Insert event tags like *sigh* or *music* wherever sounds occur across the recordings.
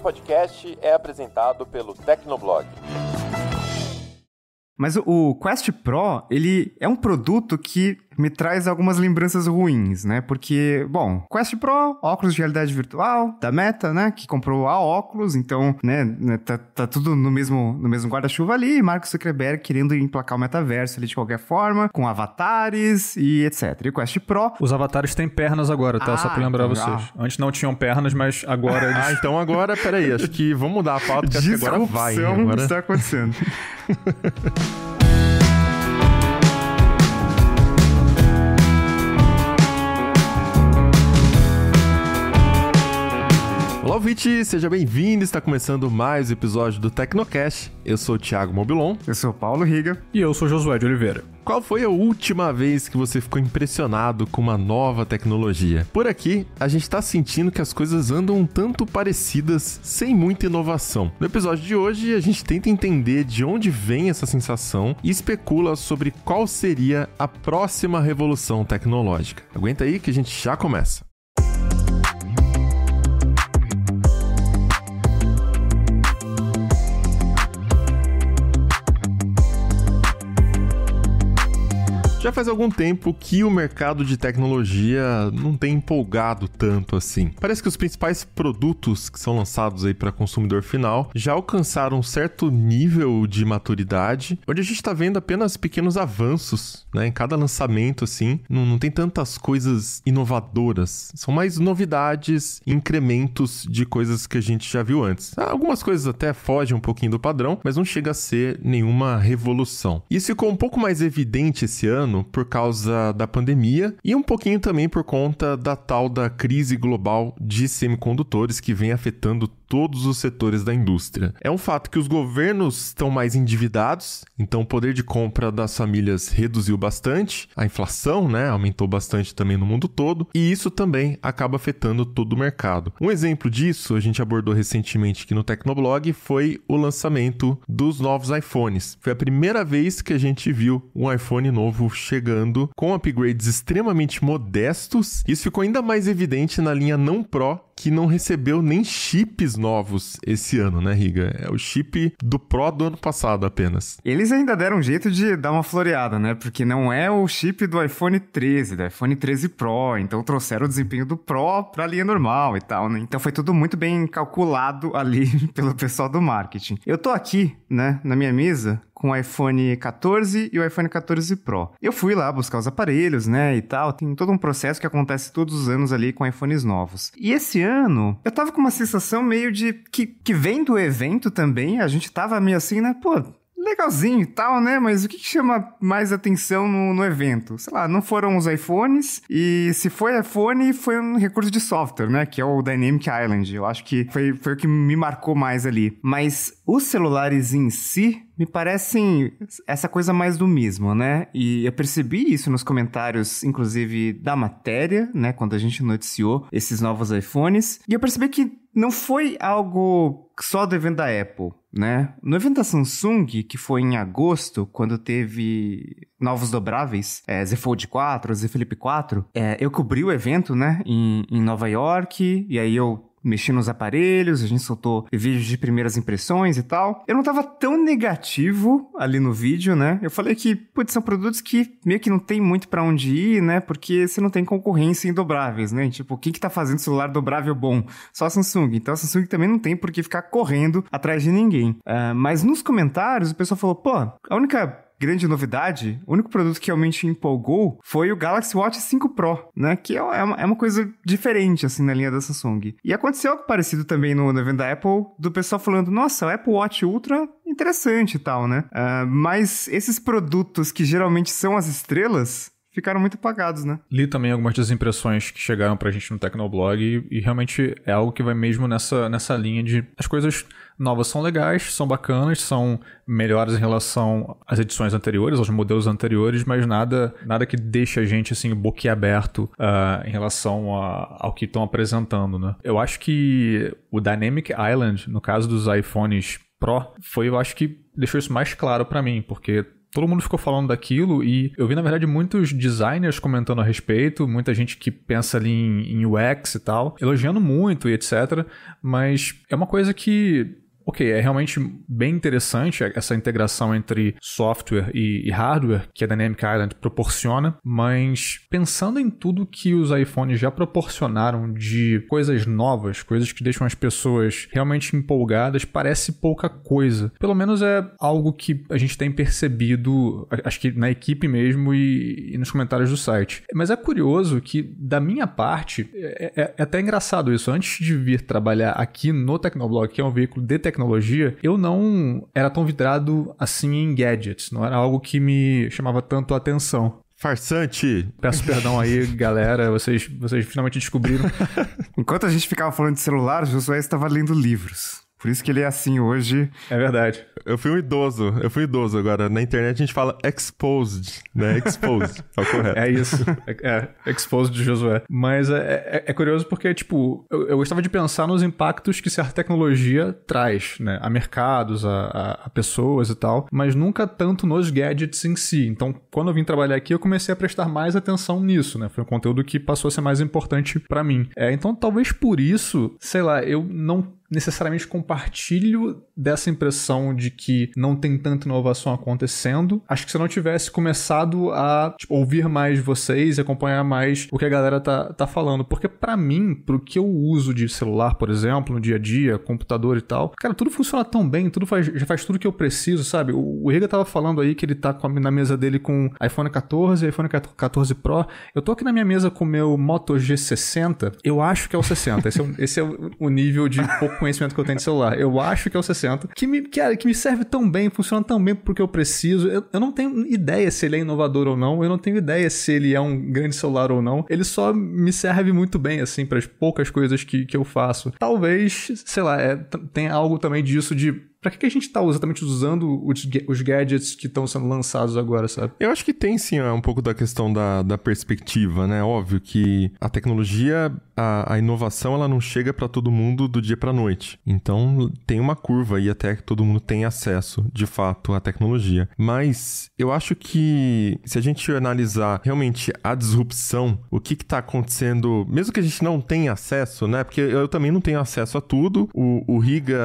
podcast é apresentado pelo Tecnoblog. Mas o Quest Pro, ele é um produto que me traz algumas lembranças ruins, né? Porque, bom, Quest Pro, óculos de realidade virtual da Meta, né? Que comprou a óculos, então, né? né tá, tá tudo no mesmo, no mesmo guarda-chuva ali. E Mark Zuckerberg querendo emplacar o metaverso ali de qualquer forma, com avatares e etc. E o Quest Pro. Os avatares têm pernas agora, tá? Ah, Só pra ah, lembrar então, vocês. Ah. Antes não tinham pernas, mas agora eles... *laughs* Ah, então agora, peraí, acho que vamos mudar a pauta, que agora vai. Né? O Agora... está acontecendo. *laughs* Olá, ouvinte! Seja bem-vindo! Está começando mais um episódio do Tecnocast. Eu sou o Thiago Mobilon. Eu sou o Paulo Riga. E eu sou o Josué de Oliveira. Qual foi a última vez que você ficou impressionado com uma nova tecnologia? Por aqui, a gente está sentindo que as coisas andam um tanto parecidas, sem muita inovação. No episódio de hoje, a gente tenta entender de onde vem essa sensação e especula sobre qual seria a próxima revolução tecnológica. Aguenta aí que a gente já começa. Já faz algum tempo que o mercado de tecnologia não tem empolgado tanto assim. Parece que os principais produtos que são lançados aí para consumidor final já alcançaram um certo nível de maturidade, onde a gente está vendo apenas pequenos avanços, né? Em cada lançamento assim, não, não tem tantas coisas inovadoras. São mais novidades, incrementos de coisas que a gente já viu antes. Algumas coisas até fogem um pouquinho do padrão, mas não chega a ser nenhuma revolução. Isso ficou um pouco mais evidente esse ano ano por causa da pandemia e um pouquinho também por conta da tal da crise global de semicondutores que vem afetando todos os setores da indústria. É um fato que os governos estão mais endividados, então o poder de compra das famílias reduziu bastante, a inflação né, aumentou bastante também no mundo todo, e isso também acaba afetando todo o mercado. Um exemplo disso, a gente abordou recentemente aqui no Tecnoblog, foi o lançamento dos novos iPhones. Foi a primeira vez que a gente viu um iPhone novo chegando com upgrades extremamente modestos. Isso ficou ainda mais evidente na linha não Pro que não recebeu nem chips novos esse ano, né, Riga? É o chip do Pro do ano passado apenas. Eles ainda deram um jeito de dar uma floreada, né? Porque não é o chip do iPhone 13, do iPhone 13 Pro, então trouxeram o desempenho do Pro a linha normal e tal, né? Então foi tudo muito bem calculado ali *laughs* pelo pessoal do marketing. Eu tô aqui, né, na minha mesa, com o iPhone 14 e o iPhone 14 Pro. Eu fui lá buscar os aparelhos, né, e tal. Tem todo um processo que acontece todos os anos ali com iPhones novos. E esse ano, eu tava com uma sensação meio de que, que vem do evento também. A gente tava meio assim, né, pô, legalzinho e tal, né? Mas o que, chama mais atenção no, no, evento? Sei lá, não foram os iPhones, e se foi iPhone, foi um recurso de software, né? Que é o Dynamic Island. Eu acho que foi, foi o que me marcou mais ali. Mas os celulares em si, me parecem essa coisa mais do mesmo, né? E eu percebi isso nos comentários, inclusive da matéria, né? Quando a gente noticiou esses novos iPhones. E eu percebi que não foi algo só do evento da Apple né? No evento da Samsung, que foi em agosto, quando teve novos dobráveis, é, Z Fold 4, Z Flip 4, é, eu cobri o evento, né, em, em Nova York, e aí eu mexi nos aparelhos, a gente soltou vídeos de primeiras impressões e tal. Eu não tava tão negativo ali no vídeo, né? Eu falei que, putz, são produtos que meio que não tem muito para onde ir, né? Porque você não tem concorrência em dobráveis, né? Tipo, quem que tá fazendo celular dobrável bom? Só a Samsung. Então a Samsung também não tem por que ficar correndo atrás de ninguém. Uh, mas nos comentários o pessoal falou, pô, a única grande novidade, o único produto que realmente empolgou foi o Galaxy Watch 5 Pro, né? Que é, é uma, é uma coisa diferente, assim, na linha da Samsung. E aconteceu algo parecido também no, evento da Apple, do pessoal falando, nossa, o Apple Watch Ultra interessante e tal, né? Uh, mas esses produtos que geralmente são as estrelas, ficaram muito apagados, né? Li também algumas das impressões que chegaram pra gente no Tecnoblog e, e, realmente é algo que vai mesmo nessa, nessa linha de as coisas novas são legais, são bacanas, são melhores em relação às edições anteriores, aos modelos anteriores, mas nada nada que deixa a gente assim boquiaberto uh, em relação a, ao que estão apresentando, né? Eu acho que o Dynamic Island, no caso dos iPhones Pro, foi eu acho que deixou isso mais claro para mim, porque todo mundo ficou falando daquilo e eu vi, na verdade, muitos designers comentando a respeito, muita gente que pensa ali em UX e tal, elogiando muito e etc. Mas é uma coisa que ok, é realmente bem interessante essa integração entre software e, e hardware que a Dynamic Island proporciona, mas pensando em tudo que os iPhones já proporcionaram de coisas novas, coisas que deixam as pessoas realmente empolgadas, parece pouca coisa. Pelo menos é algo que a gente tem percebido, acho que na equipe mesmo e, e nos comentários do site. Mas é curioso que, da minha parte, é, é, é até engraçado isso. Antes de vir trabalhar aqui no Tecnoblog, que é um veículo de tecnologia, tecnologia, eu não era tão vidrado assim em gadgets, não era algo que me chamava tanto a atenção. Farsante! Peço perdão aí, *laughs* galera. Vocês, vocês finalmente descobriram. Enquanto a gente ficava falando de celular, o Josué estava lendo livros. Por isso que ele é assim hoje. É verdade. Eu fui um idoso, eu fui idoso agora. Na internet a gente fala exposed, né? Exposed, tá *laughs* correto. É isso. É, é exposed de Josué. Mas é, é, é, curioso porque, tipo, eu, eu, gostava de pensar nos impactos que certa tecnologia traz, né? A mercados, a, a, a, pessoas e tal, mas nunca tanto nos gadgets em si. Então, quando eu vim trabalhar aqui, eu comecei a prestar mais atenção nisso, né? Foi um conteúdo que passou a ser mais importante para mim. É, então, talvez por isso, sei lá, eu não necessariamente compartilho dessa impressão de que não tem tanta inovação acontecendo. Acho que se eu não tivesse começado a tipo, ouvir mais vocês e acompanhar mais o que a galera tá, tá falando. Porque para mim, pro que eu uso de celular, por exemplo, no dia a dia, computador e tal, cara, tudo funciona tão bem, tudo faz, já faz tudo que eu preciso, sabe? O, o Riga tava falando aí que ele tá a, na mesa dele com iPhone 14, iPhone 14 Pro. Eu tô aqui na minha mesa com o meu Moto G60. Eu acho que é o 60. Esse é, esse é o é nível de *laughs* conhecimento que eu tenho de celular. Eu acho que é o 60, que me, que, que me serve tão bem, funciona tão bem porque eu preciso. Eu, eu não tenho ideia se ele é inovador ou não, eu não tenho ideia se ele é um grande celular ou não. Ele só me serve muito bem, assim, para as poucas coisas que, que eu faço. Talvez, sei lá, é, tem algo também disso de Pra que, que a gente tá exatamente usando os, os gadgets que estão sendo lançados agora, sabe? Eu acho que tem sim é um pouco da questão da, da perspectiva, né? Óbvio que a tecnologia a, a inovação ela não chega para todo mundo do dia para noite. Então tem uma curva aí até que todo mundo tem acesso, de fato, à tecnologia. Mas eu acho que se a gente analisar realmente a disrupção, o que está acontecendo, mesmo que a gente não tenha acesso, né? Porque eu também não tenho acesso a tudo. O, o Riga.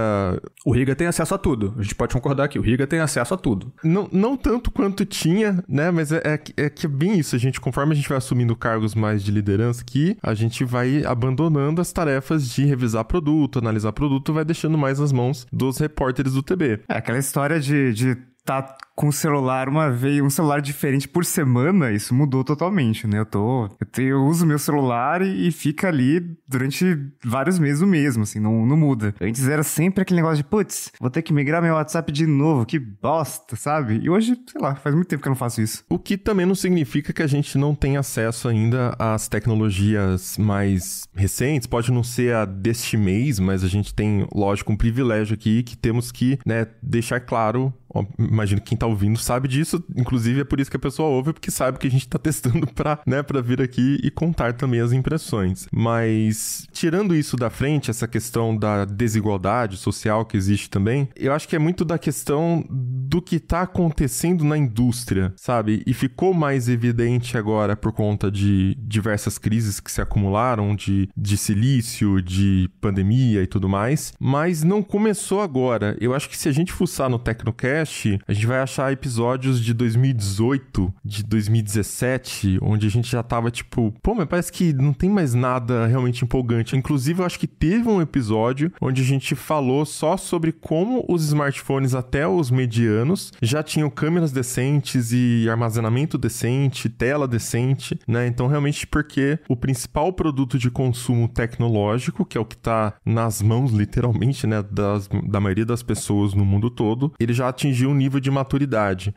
O Riga tem acesso a tudo. A gente pode concordar aqui. O Riga tem acesso a tudo. Não, não tanto quanto tinha, né? Mas é, é, é que é bem isso. A gente, conforme a gente vai assumindo cargos mais de liderança aqui, a gente vai abandonando as tarefas de revisar produto, analisar produto, vai deixando mais nas mãos dos repórteres do TB. É aquela história de, de tá com o celular uma vez, um celular diferente por semana, isso mudou totalmente, né? Eu tô. Eu, te, eu uso meu celular e, e, fica ali durante vários meses o mesmo, assim, não, não muda. Antes era sempre aquele negócio de, putz, vou ter que migrar meu WhatsApp de novo, que bosta, sabe? E hoje, sei lá, faz muito tempo que eu não faço isso. O que também não significa que a gente não tem acesso ainda às tecnologias mais recentes, pode não ser a deste mês, mas a gente tem, lógico, um privilégio aqui que temos que, né, deixar claro. imagino que quem tá tá ouvindo sabe disso, inclusive é por isso que a pessoa ouve, porque sabe que a gente tá testando *laughs* pra, né, pra vir aqui e contar também as impressões. Mas, tirando isso da frente, essa questão da desigualdade social que existe também, eu acho que é muito da questão do que tá acontecendo na indústria, sabe? E ficou mais evidente agora por conta de diversas crises que se acumularam, de, de silício, de pandemia e tudo mais, mas não começou agora. Eu acho que se a gente fuçar no Tecnocast, a gente vai achar achar episódios de 2018, de 2017, onde a gente já tava tipo, pô, mas parece que não tem mais nada realmente empolgante. Inclusive, eu acho que teve um episódio onde a gente falou só sobre como os smartphones até os medianos já tinham câmeras decentes e armazenamento decente, tela decente, né? Então, realmente, porque o principal produto de consumo tecnológico, que é o que tá nas mãos, literalmente, né, das, da maioria das pessoas no mundo todo, ele já atingiu um nível de maturidade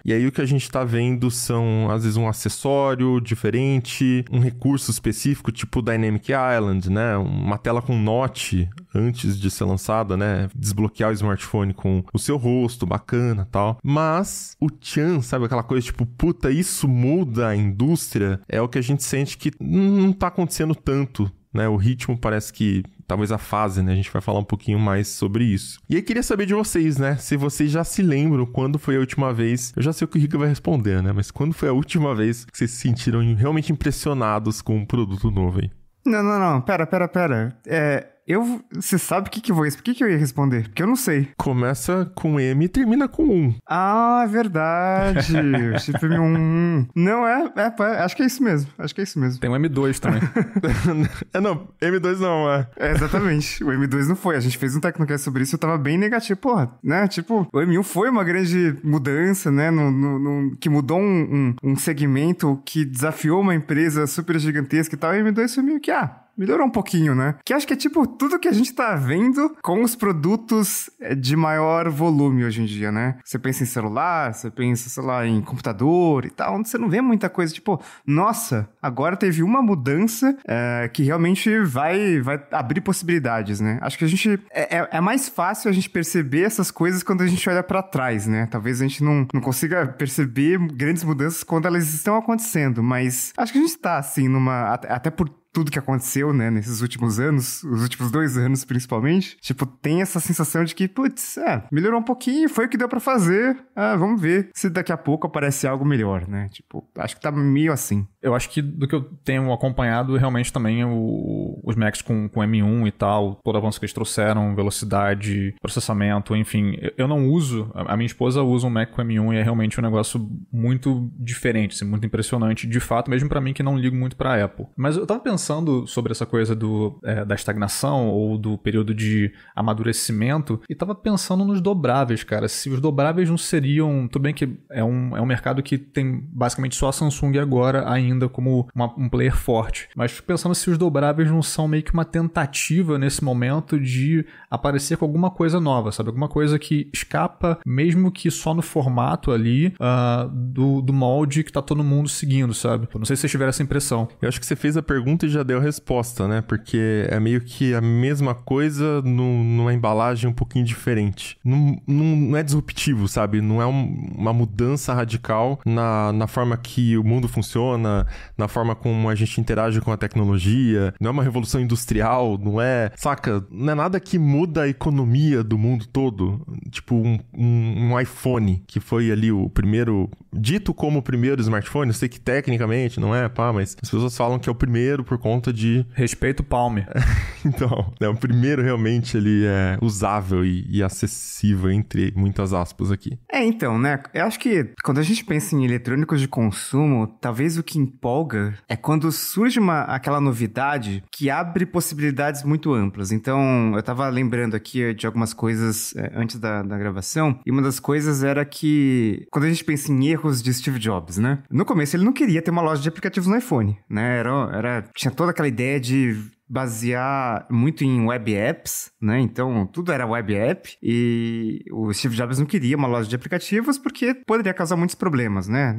e aí o que a gente está vendo são, às vezes, um acessório diferente, um recurso específico, tipo Dynamic Island, né? Uma tela com note antes de ser lançada, né? Desbloquear o smartphone com o seu rosto, bacana tal. Mas o Chan, sabe aquela coisa tipo, puta, isso muda a indústria? É o que a gente sente que não tá acontecendo tanto né? O ritmo parece que talvez a fase, né? A gente vai falar um pouquinho mais sobre isso. E aí queria saber de vocês, né? Se vocês já se lembram quando foi a última vez. Eu já sei o que o Rica vai responder, né? Mas quando foi a última vez que vocês se sentiram realmente impressionados com um produto novo aí? Não, não, não. Pera, pera, pera. É, eu, você sabe o que que isso? Por que que eu ia responder? Porque eu não sei. Começa com M e termina com 1. Ah, é verdade. *laughs* Chip M1. Não é, é, é, acho que é isso mesmo. Acho que é isso mesmo. Tem um M2 também. *laughs* é não, M2 não, é. é. Exatamente. O M2 não foi. A gente fez um Tecnocast sobre isso, eu tava bem negativo, porra, né? Tipo, o M1 foi uma grande mudança, né, no, no, no que mudou um, um, um segmento que desafiou uma empresa super gigantesca e tal, e o M2 foi meio que ah, melhorou um pouquinho, né? Que acho que é tipo tudo que a gente tá vendo com os produtos é, de maior volume hoje em dia, né? Você pensa em celular, você pensa, sei lá, em computador e tal, onde você não vê muita coisa, tipo, nossa, agora teve uma mudança é, que realmente vai, vai abrir possibilidades, né? Acho que a gente. É, é, é mais fácil a gente perceber essas coisas quando a gente olha para trás, né? Talvez a gente não, não consiga perceber grandes mudanças quando elas estão acontecendo, mas acho que a gente tá, assim, numa. Até por tudo que aconteceu, né, nesses últimos anos, os últimos dois anos principalmente, tipo, tem essa sensação de que, putz, é, melhorou um pouquinho, foi o que deu para fazer, ah, vamos ver se daqui a pouco aparece algo melhor, né? Tipo, acho que tá meio assim eu acho que do que eu tenho acompanhado, realmente também o, os Macs com, com M1 e tal, todo o avanço que eles trouxeram, velocidade, processamento, enfim. Eu, eu não uso, a, minha esposa usa um Mac com M1 e é realmente um negócio muito diferente, assim, muito impressionante, de fato, mesmo para mim que não ligo muito para Apple. Mas eu tava pensando sobre essa coisa do, é, da estagnação ou do período de amadurecimento e tava pensando nos dobráveis, cara. Se os dobráveis não seriam. Tudo bem que é um, é um mercado que tem basicamente só a Samsung agora ainda ainda como uma, um player forte. Mas fico pensando se os dobráveis não são meio que uma tentativa nesse momento de aparecer com alguma coisa nova, sabe? Alguma coisa que escapa, mesmo que só no formato ali, uh, do, do molde que tá todo mundo seguindo, sabe? Eu não sei se vocês tiveram essa impressão. Eu acho que você fez a pergunta e já deu a resposta, né? Porque é meio que a mesma coisa no, numa embalagem um pouquinho diferente. Não, não, não é disruptivo, sabe? Não é um, uma mudança radical na, na forma que o mundo funciona, na, forma como a gente interage com a tecnologia, não é uma revolução industrial, não é, saca? Não é nada que muda a economia do mundo todo. Tipo, um, um, um iPhone, que foi ali o primeiro, dito como o primeiro smartphone, eu sei que tecnicamente não é, pá, mas as pessoas falam que é o primeiro por conta de. Respeito Palmer. *laughs* então, é o primeiro realmente ele é usável e, e acessível, entre muitas aspas aqui. É, então, né? Eu acho que quando a gente pensa em eletrônicos de consumo, talvez o que empolga é quando surge uma, aquela novidade que abre possibilidades muito amplas. Então, eu tava lembrando aqui de algumas coisas é, antes da, da gravação, e uma das coisas era que quando a gente pensa em erros de Steve Jobs, né? No começo ele não queria ter uma loja de aplicativos no iPhone, né? Era, era, tinha toda aquela ideia de basear muito em web apps, né? Então, tudo era web app e o Steve Jobs não queria uma loja de aplicativos porque poderia causar muitos problemas, né?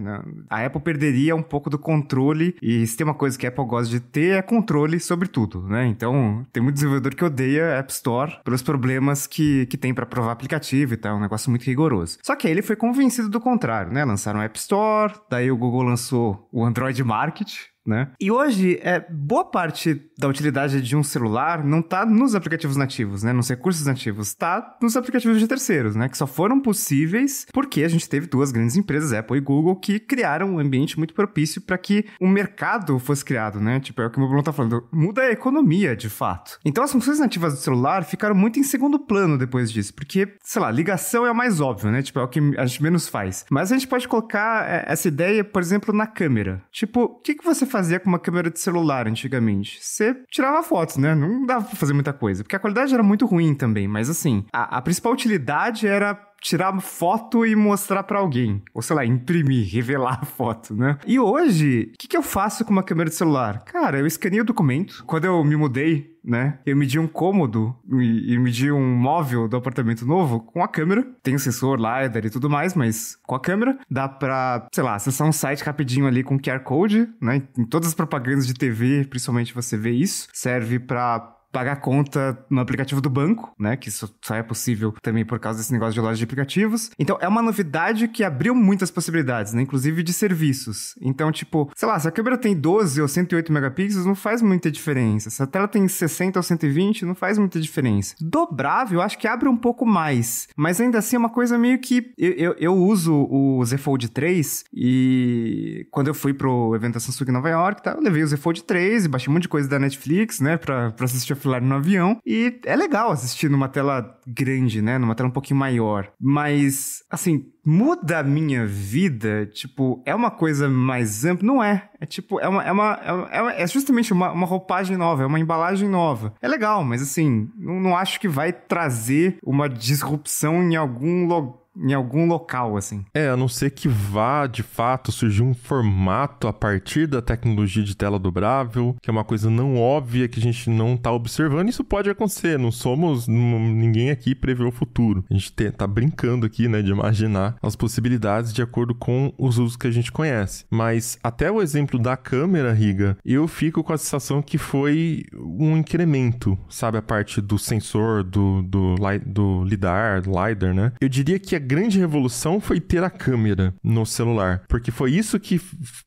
A Apple perderia um pouco do controle e se tem uma coisa que a Apple gosta de ter é controle sobre tudo, né? Então, tem muito desenvolvedor que odeia a App Store pelos problemas que, que tem para provar aplicativo e tal, um negócio muito rigoroso. Só que aí ele foi convencido do contrário, né? Lançaram a App Store, daí o Google lançou o Android Market, né? E hoje, é, boa parte da utilidade de um celular não está nos aplicativos nativos, né? Nos recursos nativos, está nos aplicativos de terceiros, né? Que só foram possíveis porque a gente teve duas grandes empresas, Apple e Google, que criaram um ambiente muito propício para que o um mercado fosse criado, né? Tipo, é o que o meu Bruno tá falando, muda a economia, de fato. Então as funções nativas do celular ficaram muito em segundo plano depois disso, porque, sei lá, ligação é o mais óbvio, né? Tipo, é o que a gente menos faz. Mas a gente pode colocar é, essa ideia, por exemplo, na câmera. Tipo, o que, que você faz fazia com uma câmera de celular antigamente? Você tirava fotos, né? Não dava pra fazer muita coisa. Porque a qualidade era muito ruim também, mas assim, a, a principal utilidade era tirar foto e mostrar para alguém. Ou sei lá, imprimir, *laughs* revelar a foto, né? E hoje, o que, que eu faço com uma câmera de celular? Cara, eu escaneio o documento. Quando eu me mudei, né? Eu medi um cômodo e, e medi um móvel do apartamento novo com a câmera. Tem um sensor, LiDAR e tudo mais, mas com a câmera dá pra, sei lá, acessar um site rapidinho ali com QR Code, né? Em todas as propagandas de TV, principalmente você vê isso. Serve pra pagar conta no aplicativo do banco, né? Que isso só é possível também por causa desse negócio de loja de aplicativos. Então é uma novidade que abriu muitas possibilidades, né? Inclusive de serviços. Então, tipo, sei lá, se a câmera tem 12 ou 108 megapixels, não faz muita diferença. Se a tela tem 60 ou 120, não faz muita diferença. Dobrável, acho que abre um pouco mais. Mas ainda assim é uma coisa meio que. Eu, eu, eu uso o Z Fold 3 e quando eu fui pro evento da Samsung em Nova York, tá, eu levei o Z Fold 3 e baixei um monte de coisa da Netflix, né? Pra, pra assistir Fly no avião. E é legal assistir numa tela grande, né? Numa tela um pouquinho maior. Mas, assim, muda a minha vida? Tipo, é uma coisa mais ampla? Não é. É tipo, é uma. É, uma, é, uma, é, é justamente uma, uma roupagem nova, é uma embalagem nova. É legal, mas assim, não, não acho que vai trazer uma disrupção em algum lugar em algum local, assim. É, a não ser que vá, de fato, surgir um formato a partir da tecnologia de tela dobrável, que é uma coisa não óbvia que a gente não tá observando. Isso pode acontecer, não somos, não, ninguém aqui prevê o futuro. A gente tá brincando aqui, né, de imaginar as possibilidades de acordo com os usos que a gente conhece. Mas até o exemplo da câmera, Riga, eu fico com a sensação que foi um incremento, sabe, a parte do sensor, do, do, do lidar, do LiDAR, né? Eu diria que a grande revolução foi ter a câmera no celular, porque foi isso que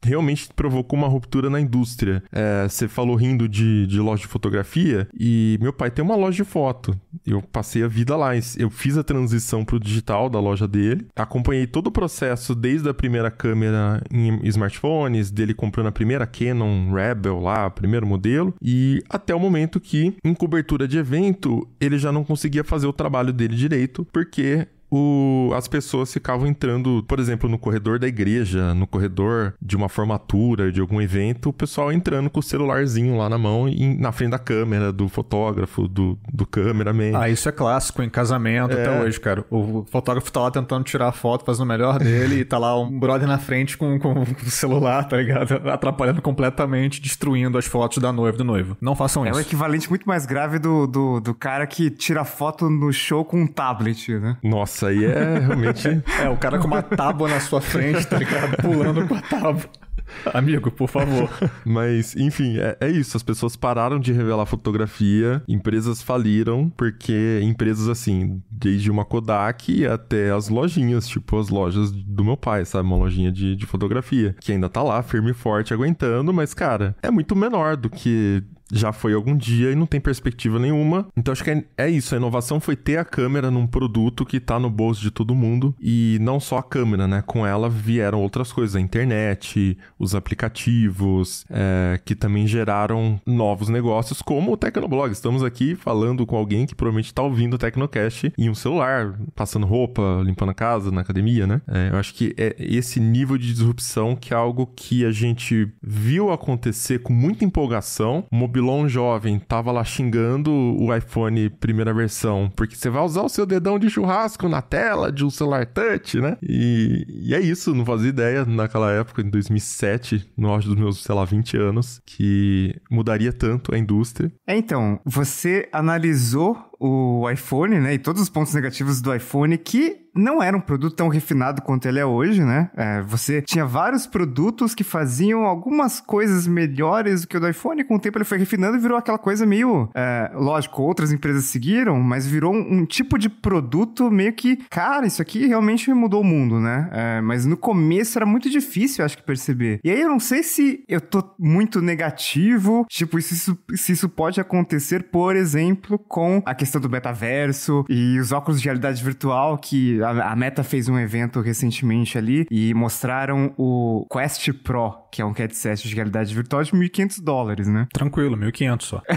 realmente provocou uma ruptura na indústria. É, você falou rindo de, de loja de fotografia, e meu pai tem uma loja de foto. Eu passei a vida lá, eu fiz a transição para o digital da loja dele, acompanhei todo o processo desde a primeira câmera em smartphones, dele comprando a primeira Canon Rebel lá, primeiro modelo, e até o momento que, em cobertura de evento, ele já não conseguia fazer o trabalho dele direito, porque o, as pessoas ficavam entrando, por exemplo, no corredor da igreja, no corredor de uma formatura, de algum evento, o pessoal entrando com o celularzinho lá na mão e na frente da câmera, do fotógrafo, do, do cameraman. Ah, isso é clássico em casamento é... até hoje, cara. O fotógrafo tá lá tentando tirar a foto, fazendo o melhor dele, e tá lá um brother na frente com, com, o celular, tá ligado? *laughs* Atrapalhando completamente, destruindo as fotos da noiva do noivo. Não façam é isso. É o equivalente muito mais grave do, do, do cara que tira foto no show com um tablet, né? Nossa isso aí é realmente. *laughs* é, o cara com uma tábua na sua frente, tá ligado? Pulando com a tábua. Amigo, por favor. Mas, enfim, é, é, isso. As pessoas pararam de revelar fotografia, empresas faliram, porque empresas assim, desde uma Kodak até as lojinhas, tipo as lojas do meu pai, sabe? Uma lojinha de, de fotografia, que ainda tá lá, firme e forte, aguentando, mas, cara, é muito menor do que já foi algum dia e não tem perspectiva nenhuma. Então acho que é, é isso. A inovação foi ter a câmera num produto que está no bolso de todo mundo. E não só a câmera, né? Com ela vieram outras coisas, a internet, os aplicativos, é, que também geraram novos negócios, como o Tecnoblog. Estamos aqui falando com alguém que provavelmente está ouvindo o Tecnocast em um celular, passando roupa, limpando a casa, na academia, né? É, eu acho que é esse nível de disrupção que é algo que a gente viu acontecer com muita empolgação, mobilizando long jovem tava lá xingando o iPhone primeira versão, porque você vai usar o seu dedão de churrasco na tela de um celular touch, né? E, e é isso, não fazia ideia naquela época, em 2007, no auge dos meus, sei lá, 20 anos, que mudaria tanto a indústria. É, então, você analisou o iPhone, né? E todos os pontos negativos do iPhone, que não era um produto tão refinado quanto ele é hoje, né? É, você tinha vários produtos que faziam algumas coisas melhores do que o do iPhone, com o tempo ele foi refinando e virou aquela coisa meio. É, lógico, outras empresas seguiram, mas virou um, um, tipo de produto meio que. Cara, isso aqui realmente mudou o mundo, né? É, mas no começo era muito difícil, acho que, perceber. E aí eu não sei se eu tô muito negativo, tipo, se isso, se isso pode acontecer, por exemplo, com a questão questão do metaverso e os óculos de realidade virtual que a, a Meta fez um evento recentemente ali e mostraram o Quest Pro, que é um headset de realidade virtual de 1.500 dólares, né? Tranquilo, 1.500 só. *laughs*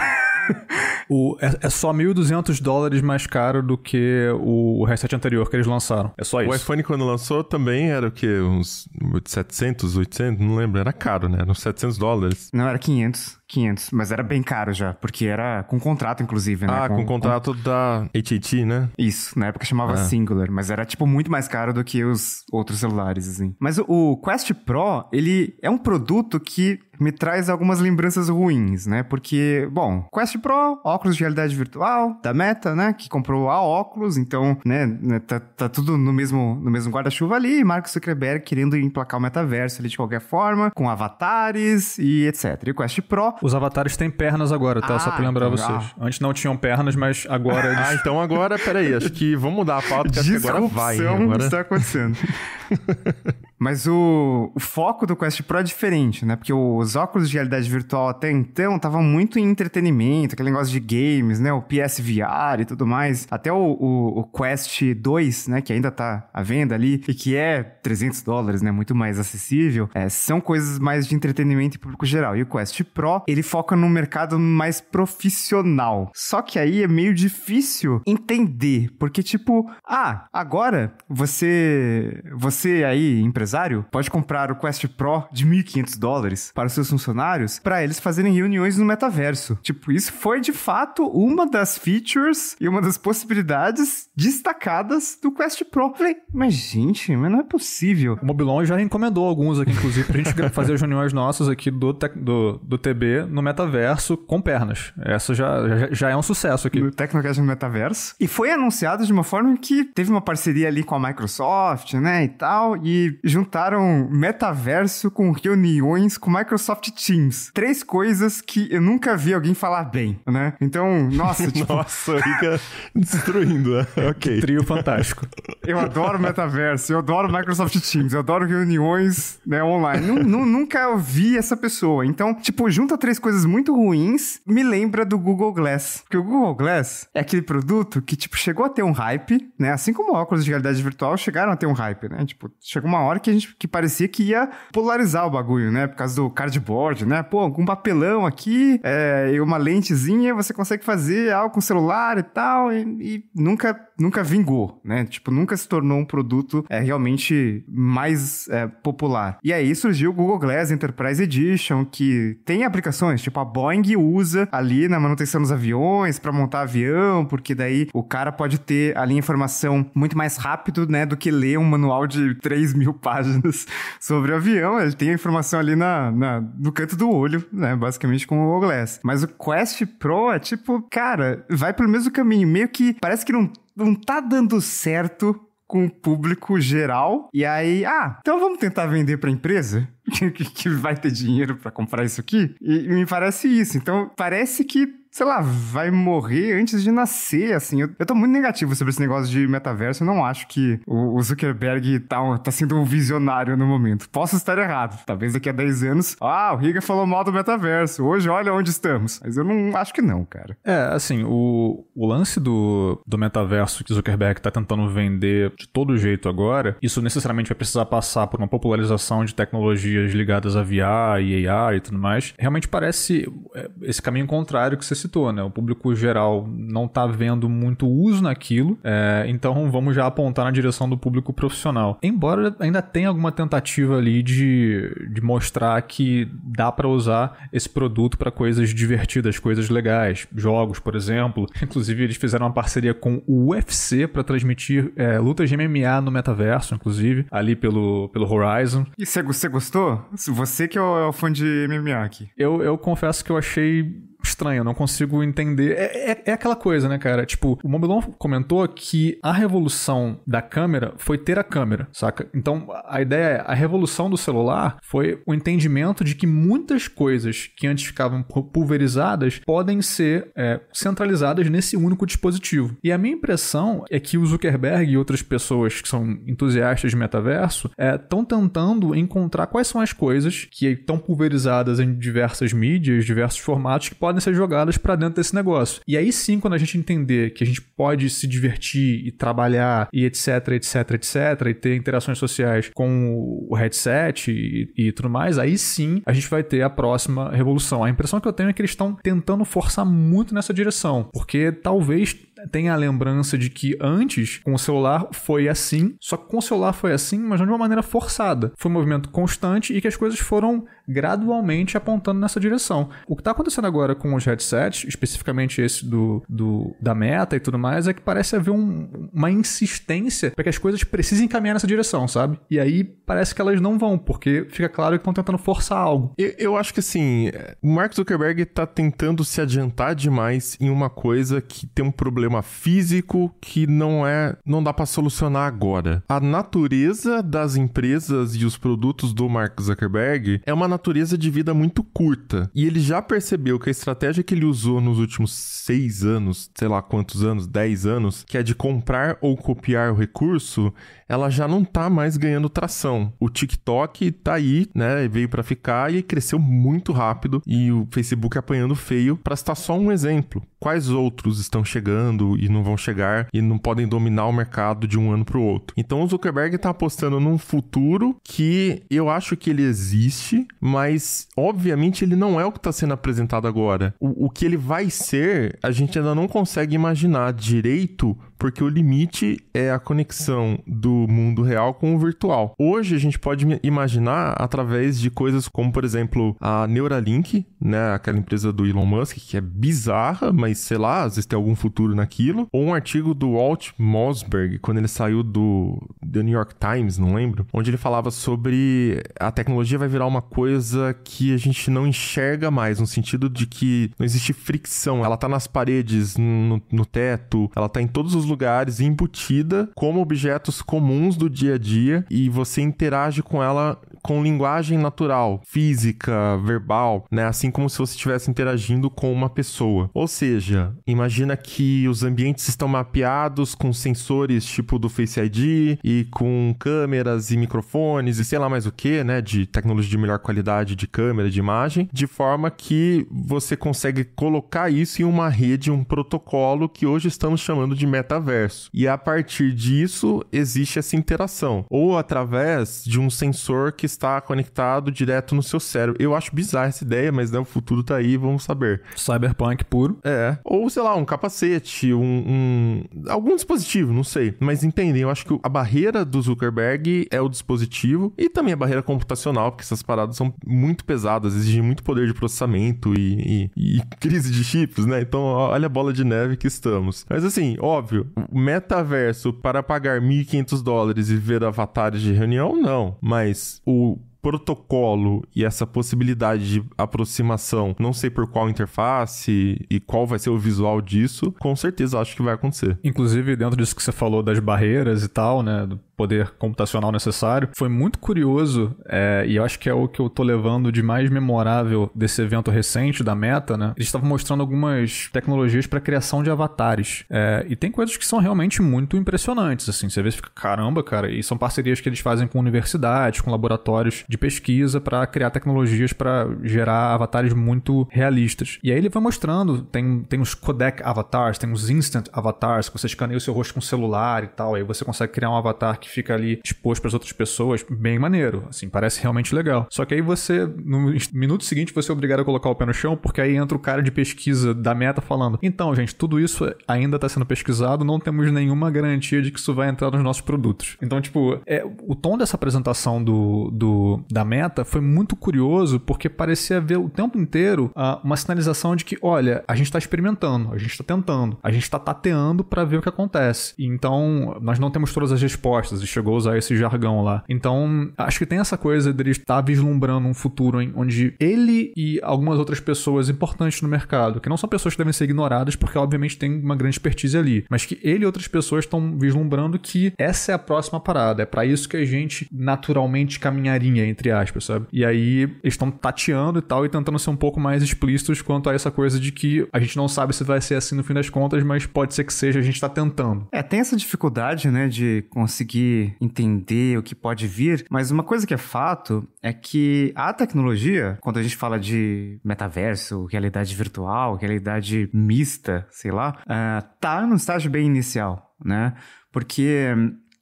O, é, é só 1.200 dólares mais caro do que o, o headset anterior que eles lançaram. É só isso. O iPhone, quando lançou, também era o quê? Uns 700, 800? Não lembro. Era caro, né? Era uns 700 dólares. Não, era 500. 500, mas era bem caro já, porque era com contrato, inclusive, né? Ah, com, com contrato com... da AT&T, né? Isso, na época chamava é. Singular, mas era, tipo, muito mais caro do que os outros celulares, assim. Mas o, Quest Pro, ele é um produto que me traz algumas lembranças ruins, né? Porque, bom, Quest Pro, óculos de realidade virtual da Meta, né? Que comprou a óculos, então, né? né tá, tá tudo no mesmo, no mesmo guarda-chuva ali. Mark Zuckerberg querendo emplacar o metaverso ali de qualquer forma, com avatares e etc. E o Quest Pro, os avatares têm pernas agora, tá? Ah, Só pra ah, lembrar então vocês. Antes não tinham pernas, mas agora eles... Ah, então agora, peraí, acho que vamos mudar a pauta, que agora vai. Agora... está acontecendo. *laughs* Mas o, o, foco do Quest Pro é diferente, né? Porque os óculos de realidade virtual até então estavam muito em entretenimento, aquele negócio de games, né? O PSVR e tudo mais. Até o, o, o, Quest 2, né? Que ainda tá à venda ali e que é 300 dólares, né? Muito mais acessível. É, são coisas mais de entretenimento e público geral. E o Quest Pro, ele foca no mercado mais profissional. Só que aí é meio difícil entender, porque tipo, ah, agora você, você aí, empresário, empresário pode comprar o Quest Pro de 1.500 dólares para os seus funcionários para eles fazerem reuniões no metaverso. Tipo, isso foi de fato uma das features e uma das possibilidades destacadas do Quest Pro. Falei, mas gente, mas não é possível. O Mobilon já encomendou alguns aqui, inclusive, a gente fazer as reuniões nossas aqui do, do, do TB no metaverso com pernas. Essa já, já, já é um sucesso aqui. No Tecnocast no metaverso. E foi anunciado de uma forma que teve uma parceria ali com a Microsoft, né, e tal, e juntaram metaverso com reuniões com Microsoft Teams. Três coisas que eu nunca vi alguém falar bem, né? Então, nossa, *laughs* tipo... nossa, fica destruindo, né? *laughs* ok. Trio fantástico. Eu adoro metaverso, eu adoro Microsoft Teams, eu adoro reuniões né, online. N nunca vi essa pessoa. Então, tipo, junta três coisas muito ruins, me lembra do Google Glass. Porque o Google Glass é aquele produto que, tipo, chegou a ter um hype, né? Assim como óculos de realidade virtual chegaram a ter um hype, né? Tipo, chegou uma hora que que a gente que parecia que ia polarizar o bagulho, né? Por causa do cardboard, né? Pô, algum papelão aqui é, e uma lentezinha, você consegue fazer algo com o celular e tal, e, e nunca nunca vingou, né? Tipo, nunca se tornou um produto é, realmente mais é, popular. E aí surgiu o Google Glass Enterprise Edition, que tem aplicações, tipo a Boeing usa ali na manutenção dos aviões para montar avião, porque daí o cara pode ter ali informação muito mais rápido, né, do que ler um manual de 3 mil páginas *laughs* sobre o avião. Ele tem a informação ali na, na, no canto do olho, né, basicamente com o Google Glass. Mas o Quest Pro é tipo, cara, vai pelo mesmo caminho, meio que parece que não não tá dando certo com o público geral. E aí, ah, então vamos tentar vender para empresa? *laughs* que, vai ter dinheiro para comprar isso aqui? E me parece isso. Então, parece que sei lá, vai morrer antes de nascer, assim. Eu, eu tô muito negativo sobre esse negócio de metaverso. Eu não acho que o, o Zuckerberg tá, tá sendo um visionário no momento. Posso estar errado. Talvez daqui a 10 anos, ah, o Riga falou mal do metaverso. Hoje, olha onde estamos. Mas eu não acho que não, cara. É, assim, o, o lance do, do metaverso que Zuckerberg tá tentando vender de todo jeito agora, isso necessariamente vai precisar passar por uma popularização de tecnologias ligadas a VR e AI e tudo mais. Realmente parece é, esse caminho contrário que você citou, né? O público geral não está vendo muito uso naquilo, é, então vamos já apontar na direção do público profissional. Embora ainda tenha alguma tentativa ali de, de mostrar que dá para usar esse produto para coisas divertidas, coisas legais, jogos, por exemplo. Inclusive, eles fizeram uma parceria com o UFC para transmitir é, lutas de MMA no metaverso, inclusive, ali pelo, pelo Horizon. E você gostou? Você que é o, é o fã de MMA aqui. Eu, eu confesso que eu achei estranho, não consigo entender. É, é, é, aquela coisa, né, cara? Tipo, o Mobilon comentou que a revolução da câmera foi ter a câmera, saca? Então, a ideia é, a revolução do celular foi o entendimento de que muitas coisas que antes ficavam pulverizadas podem ser é, centralizadas nesse único dispositivo. E a minha impressão é que o Zuckerberg e outras pessoas que são entusiastas de metaverso estão é, tentando encontrar quais são as coisas que estão pulverizadas em diversas mídias, diversos formatos que podem podem ser jogadas para dentro desse negócio. E aí sim, quando a gente entender que a gente pode se divertir e trabalhar e etc, etc, etc, e ter interações sociais com o headset e, e tudo mais, aí sim a gente vai ter a próxima revolução. A impressão que eu tenho é que eles estão tentando forçar muito nessa direção, porque talvez tem a lembrança de que antes, com o celular, foi assim, só que com o celular foi assim, mas não de uma maneira forçada. Foi um movimento constante e que as coisas foram gradualmente apontando nessa direção. O que está acontecendo agora com os headsets, especificamente esse do, do da Meta e tudo mais, é que parece haver um, uma insistência para que as coisas precisem caminhar nessa direção, sabe? E aí parece que elas não vão, porque fica claro que estão tentando forçar algo. Eu, eu, acho que assim, o Mark Zuckerberg está tentando se adiantar demais em uma coisa que tem um problema problema físico que não é, não dá para solucionar agora. A natureza das empresas e os produtos do Mark Zuckerberg é uma natureza de vida muito curta. E ele já percebeu que a estratégia que ele usou nos últimos seis anos, sei lá quantos anos, dez anos, que é de comprar ou copiar o recurso, ela já não tá mais ganhando tração. O TikTok tá aí, né? Veio para ficar e cresceu muito rápido. E o Facebook apanhando feio, para citar só um exemplo quais outros estão chegando e não vão chegar e não podem dominar o mercado de um ano para o outro. Então o Zuckerberg está apostando num futuro que eu acho que ele existe, mas obviamente ele não é o que está sendo apresentado agora. O, o que ele vai ser, a gente ainda não consegue imaginar direito porque o limite é a conexão do mundo real com o virtual. Hoje a gente pode imaginar através de coisas como, por exemplo, a Neuralink, né, aquela empresa do Elon Musk, que é bizarra, mas sei lá, às vezes tem algum futuro naquilo, ou um artigo do Walt Mosberg, quando ele saiu do The New York Times, não lembro, onde ele falava sobre a tecnologia vai virar uma coisa que a gente não enxerga mais, no sentido de que não existe fricção, ela tá nas paredes, no, no teto, ela tá em todos os os lugares, embutida como objetos comuns do dia a dia e você interage com ela com linguagem natural, física, verbal, né? Assim como se você estivesse interagindo com uma pessoa. Ou seja, imagina que os ambientes estão mapeados com sensores tipo do Face ID e com câmeras e microfones e sei lá mais o que, né? De tecnologia de melhor qualidade de câmera, de imagem, de forma que você consegue colocar isso em uma rede, um protocolo que hoje estamos chamando de metaverso. E a partir disso existe essa interação, ou através de um sensor que está conectado direto no seu cérebro. Eu acho bizarra essa ideia, mas né, o futuro tá aí, vamos saber. Cyberpunk puro. É. Ou, sei lá, um capacete, um. um... algum dispositivo, não sei. Mas entendem, eu acho que a barreira do Zuckerberg é o dispositivo e também a barreira computacional, porque essas paradas são muito pesadas, exigem muito poder de processamento e, e, e crise de chips, né? Então, olha a bola de neve que estamos. Mas assim, óbvio, metaverso para pagar 1.500 dólares e ver avatares de reunião, não. Mas o o protocolo e essa possibilidade de aproximação, não sei por qual interface e qual vai ser o visual disso, com certeza acho que vai acontecer. Inclusive, dentro disso que você falou das barreiras e tal, né, poder computacional necessário. Foi muito curioso, é, e eu acho que é o que eu tô levando de mais memorável desse evento recente da Meta, né? Eles estavam mostrando algumas tecnologias para criação de avatares. É, e tem coisas que são realmente muito impressionantes, assim. Você vê e fica, caramba, cara, e são parcerias que eles fazem com universidades, com laboratórios de pesquisa para criar tecnologias para gerar avatares muito realistas. E aí ele vai mostrando, tem, tem os codec avatars, tem os instant avatars, que você escaneia o seu rosto com celular e tal, aí você consegue criar um avatar que fica ali exposto para as outras pessoas, bem maneiro, assim, parece realmente legal. Só que aí você, no minuto seguinte, você é obrigado a colocar o pé no chão, porque aí entra o cara de pesquisa da meta falando: então, gente, tudo isso ainda está sendo pesquisado, não temos nenhuma garantia de que isso vai entrar nos nossos produtos. Então, tipo, é, o tom dessa apresentação do, do, da meta foi muito curioso, porque parecia ver o tempo inteiro uh, uma sinalização de que, olha, a gente está experimentando, a gente está tentando, a gente está tateando para ver o que acontece. E, então, nós não temos todas as respostas e chegou a usar esse jargão lá. Então, acho que tem essa coisa dele estar tá vislumbrando um futuro em, onde ele e algumas outras pessoas importantes no mercado, que não são pessoas que devem ser ignoradas, porque obviamente tem uma grande expertise ali, mas que ele e outras pessoas estão vislumbrando que essa é a próxima parada, é para isso que a gente naturalmente caminharia, entre aspas, sabe? E aí eles estão tateando e tal e tentando ser um pouco mais explícitos quanto a essa coisa de que a gente não sabe se vai ser assim no fim das contas, mas pode ser que seja, a gente tá tentando. É, tem essa dificuldade, né, de conseguir conseguir entender o que pode vir, mas uma coisa que é fato é que a tecnologia, quando a gente fala de metaverso, realidade virtual, realidade mista, sei lá, uh, tá num estágio bem inicial, né? Porque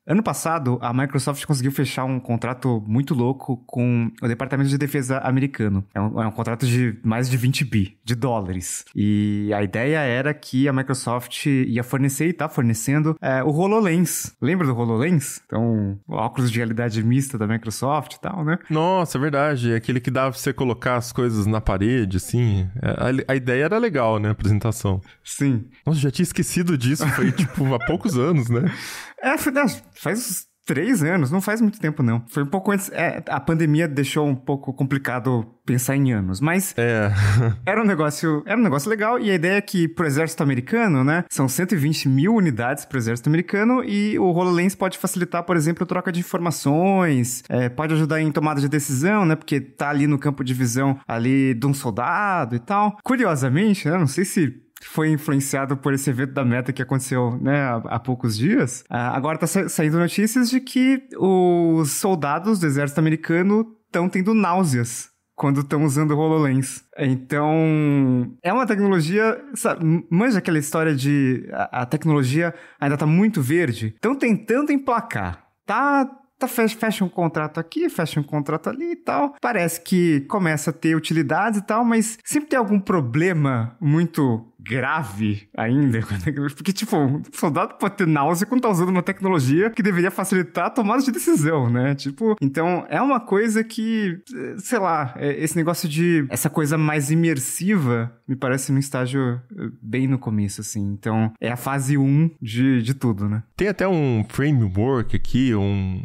Ano passado, a Microsoft conseguiu fechar um contrato muito louco com o Departamento de Defesa americano. É um, é um, contrato de mais de 20 bi de dólares. E a ideia era que a Microsoft ia fornecer e está fornecendo é, o HoloLens. Lembra do HoloLens? Então, óculos de realidade mista da Microsoft e tal, né? Nossa, é verdade. É aquele que dá pra você colocar as coisas na parede, assim. É, a, a ideia era legal, né? A apresentação. Sim. Nossa, já tinha esquecido disso. Foi, tipo, há poucos anos, né? *laughs* É, faz três anos, não faz muito tempo não. Foi um pouco antes. É, a pandemia deixou um pouco complicado pensar em anos, mas é. *laughs* era um negócio, era um negócio legal e a ideia é que pro exército americano, né, são 120 mil unidades pro exército americano e o HoloLens pode facilitar, por exemplo, troca de informações, é, pode ajudar em tomada de decisão, né, porque tá ali no campo de visão ali de um soldado e tal. Curiosamente, né, não sei se foi influenciado por esse evento da Meta que aconteceu né, há, poucos dias, ah, agora está saindo notícias de que os soldados do exército americano estão tendo náuseas quando estão usando o HoloLens. Então, é uma tecnologia. Sabe, manja aquela história de a, a tecnologia ainda está muito verde. Estão tentando emplacar. Tá tá, fecha, um contrato aqui, fecha um contrato ali e tal. Parece que começa a ter utilidades e tal, mas sempre tem algum problema muito grave ainda. *laughs* Porque, tipo, um soldado pode ter náusea quando tá usando uma tecnologia que deveria facilitar a tomada de decisão, né? Tipo, então é uma coisa que, eh, sei lá, é, esse negócio de. Essa coisa mais imersiva me parece um estágio eh, bem no começo, assim. Então é a fase 1 de, de tudo, né? Tem até um framework aqui, um,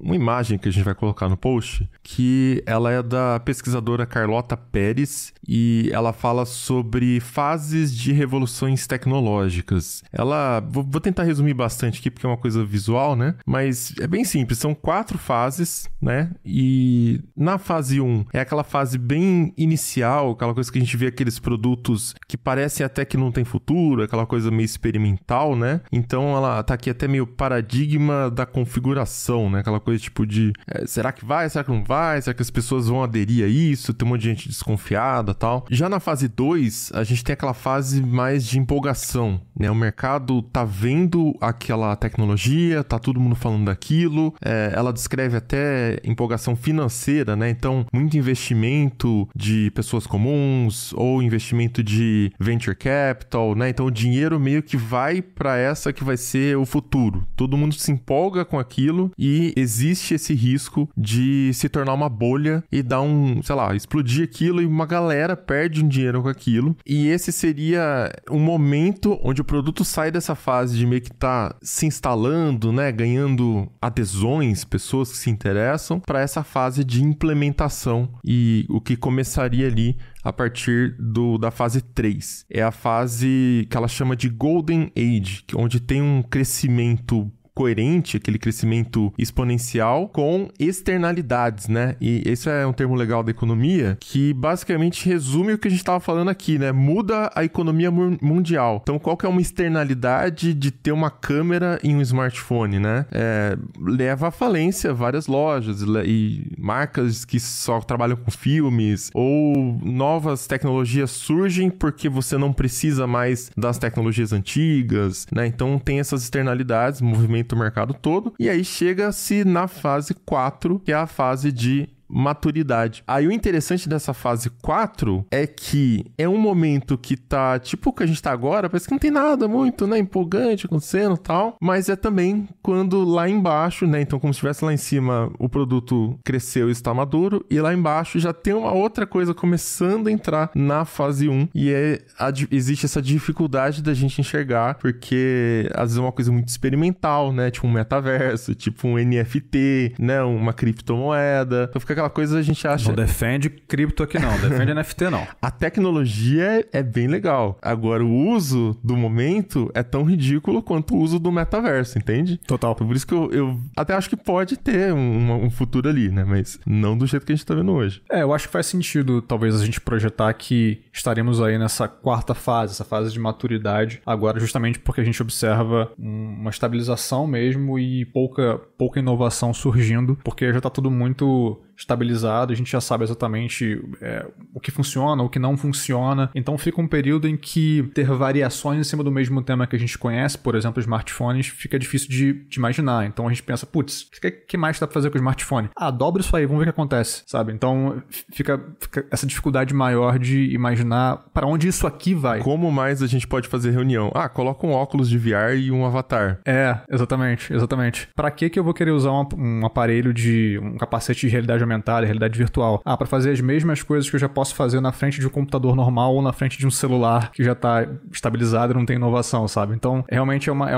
uma imagem que a gente vai colocar no post, que ela é da pesquisadora Carlota Pérez e ela fala sobre fases de revoluções tecnológicas. Ela. Vou, tentar resumir bastante aqui, porque é uma coisa visual, né? Mas é bem simples, são quatro fases, né? E na fase 1 um, é aquela fase bem inicial, aquela coisa que a gente vê aqueles produtos que parecem até que não tem futuro, aquela coisa meio experimental, né? Então ela tá aqui até meio paradigma da configuração, né? Aquela coisa tipo de é, será que vai, será que não vai, será que as pessoas vão aderir a isso? Tem um monte de gente desconfiada tal. Já na fase 2, a gente tem aquela fase mais de empolgação, né? O mercado tá vendo aquela tecnologia, tá todo mundo falando daquilo. É, ela descreve até empolgação financeira, né? Então, muito investimento de pessoas comuns ou investimento de venture capital, né? Então, o dinheiro meio que vai para essa que vai ser o futuro. Todo mundo se empolga com aquilo e existe esse risco de se tornar uma bolha e dar um, sei lá, explodir aquilo e uma galera galera perde um dinheiro com aquilo. E esse seria um momento onde o produto sai dessa fase de meio que tá se instalando, né, ganhando adesões, pessoas que se interessam, para essa fase de implementação e o que começaria ali a partir do, da fase 3. É a fase que ela chama de Golden Age, é onde tem um crescimento coerente, aquele crescimento exponencial com externalidades, né? E esse é um termo legal da economia que basicamente resume o que a gente estava falando aqui, né? Muda a economia mundial. Então, qual que é uma externalidade de ter uma câmera em um smartphone, né? É, leva à falência várias lojas e marcas que só trabalham com filmes ou novas tecnologias surgem porque você não precisa mais das tecnologias antigas, né? Então tem essas externalidades, movimento movimenta o mercado todo. E aí chega-se na fase 4, que é a fase de maturidade. Aí o interessante dessa fase 4 é que é um momento que tá tipo o que a gente tá agora, parece que não tem nada muito, né, empolgante acontecendo, tal, mas é também quando lá embaixo, né, então como se estivesse lá em cima, o produto cresceu e está maduro e lá embaixo já tem uma outra coisa começando a entrar na fase 1 e é a, existe essa dificuldade da gente enxergar, porque às vezes é uma coisa muito experimental, né, tipo um metaverso, tipo um NFT, né, uma criptomoeda. Então fica aquela aquela coisa a gente acha. Não defende cripto aqui não, defende *laughs* NFT não. A tecnologia é bem legal. Agora, o uso do momento é tão ridículo quanto o uso do metaverso, entende? Total. Então, por isso que eu, eu até acho que pode ter um, um, futuro ali, né? Mas não do jeito que a gente tá vendo hoje. É, eu acho que faz sentido talvez a gente projetar que estaremos aí nessa quarta fase, essa fase de maturidade, agora justamente porque a gente observa uma estabilização mesmo e pouca, pouca inovação surgindo, porque já tá tudo muito estabilizado, a gente já sabe exatamente é, o que funciona, o que não funciona. Então fica um período em que ter variações em cima do mesmo tema que a gente conhece, por exemplo, smartphones, fica difícil de, de imaginar. Então a gente pensa, putz, o que, que, mais dá pra fazer com o smartphone? Ah, dobra isso aí, vamos ver o que acontece, sabe? Então fica, fica essa dificuldade maior de imaginar para onde isso aqui vai. Como mais a gente pode fazer reunião? Ah, coloca um óculos de VR e um avatar. É, exatamente, exatamente. Para que que eu vou querer usar um, um aparelho de um capacete de realidade aumentada, realidade virtual. Ah, para fazer as mesmas coisas que eu já posso fazer na frente de um computador normal ou na frente de um celular que já está estabilizado e não tem inovação, sabe? Então, realmente é uma, é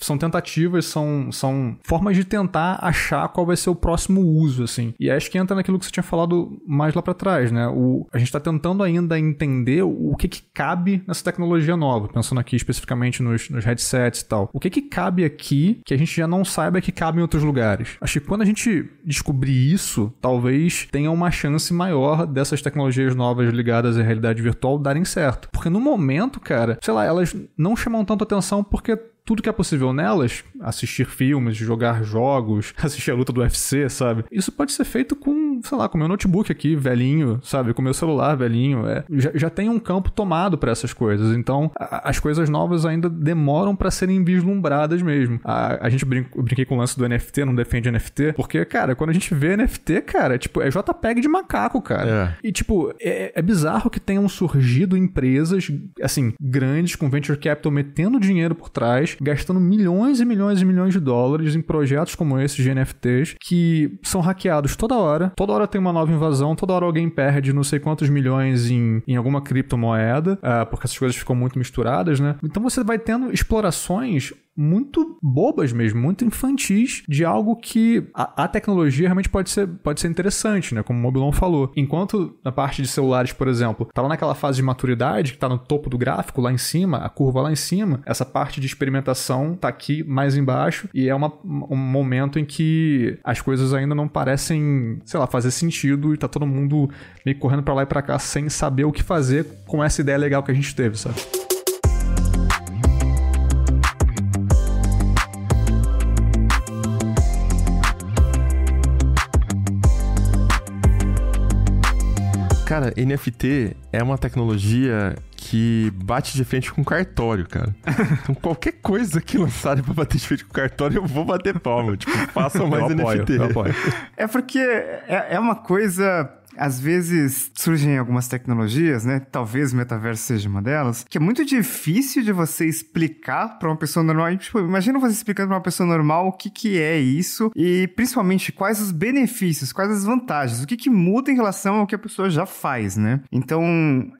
são tentativas, são, são formas de tentar achar qual vai ser o próximo uso, assim. E acho que entra naquilo que você tinha falado mais lá para trás, né? O, a gente está tentando ainda entender o que, que cabe nessa tecnologia nova, pensando aqui especificamente nos, nos headsets e tal. O que, que cabe aqui que a gente já não saiba que cabe em outros lugares? Acho que quando a gente descobrir isso, isso talvez tenha uma chance maior dessas tecnologias novas ligadas à realidade virtual darem certo. Porque no momento, cara, sei lá, elas não chamam tanto atenção porque tudo que é possível nelas, assistir filmes, jogar jogos, *laughs* assistir a luta do UFC, sabe? Isso pode ser feito com sei lá, com meu notebook aqui, velhinho, sabe? Com meu celular velhinho. É. Já, já tem um campo tomado para essas coisas. Então, a, as coisas novas ainda demoram para serem vislumbradas mesmo. A, a gente brinca, brinquei com o lance do NFT, não defende NFT, porque, cara, quando a gente vê NFT, cara, tipo, é JPEG de macaco, cara. É. E, tipo, é, é bizarro que tenham surgido empresas, assim, grandes, com venture capital metendo dinheiro por trás, gastando milhões e milhões e milhões de dólares em projetos como esse de NFTs, que são hackeados toda hora, toda toda hora tem uma nova invasão, toda hora alguém perde não sei quantos milhões em, em alguma criptomoeda, uh, porque essas coisas ficam muito misturadas, né? Então você vai tendo explorações muito bobas mesmo, muito infantis de algo que a, a, tecnologia realmente pode ser, pode ser interessante, né? Como o Mobilon falou. Enquanto na parte de celulares, por exemplo, tá lá naquela fase de maturidade, que tá no topo do gráfico, lá em cima, a curva lá em cima, essa parte de experimentação tá aqui mais embaixo e é uma, um momento em que as coisas ainda não parecem, sei lá, fazer fazer sentido e tá todo mundo meio correndo para lá e para cá sem saber o que fazer com essa ideia legal que a gente teve, sabe? Cara, NFT é uma tecnologia que bate de frente com cartório, cara. *laughs* Então qualquer coisa que lançarem pra bater de frente com cartório, eu vou bater palma. Tipo, façam mais eu apoio, NFT. Eu apoio. É porque é, é uma coisa às vezes surgem algumas tecnologias, né? Talvez o metaverso seja uma delas, que é muito difícil de você explicar para uma pessoa normal. Tipo, imagina você explicando para uma pessoa normal o que, que é isso e principalmente quais os benefícios, quais as vantagens, o que, que muda em relação ao que a pessoa já faz, né? Então,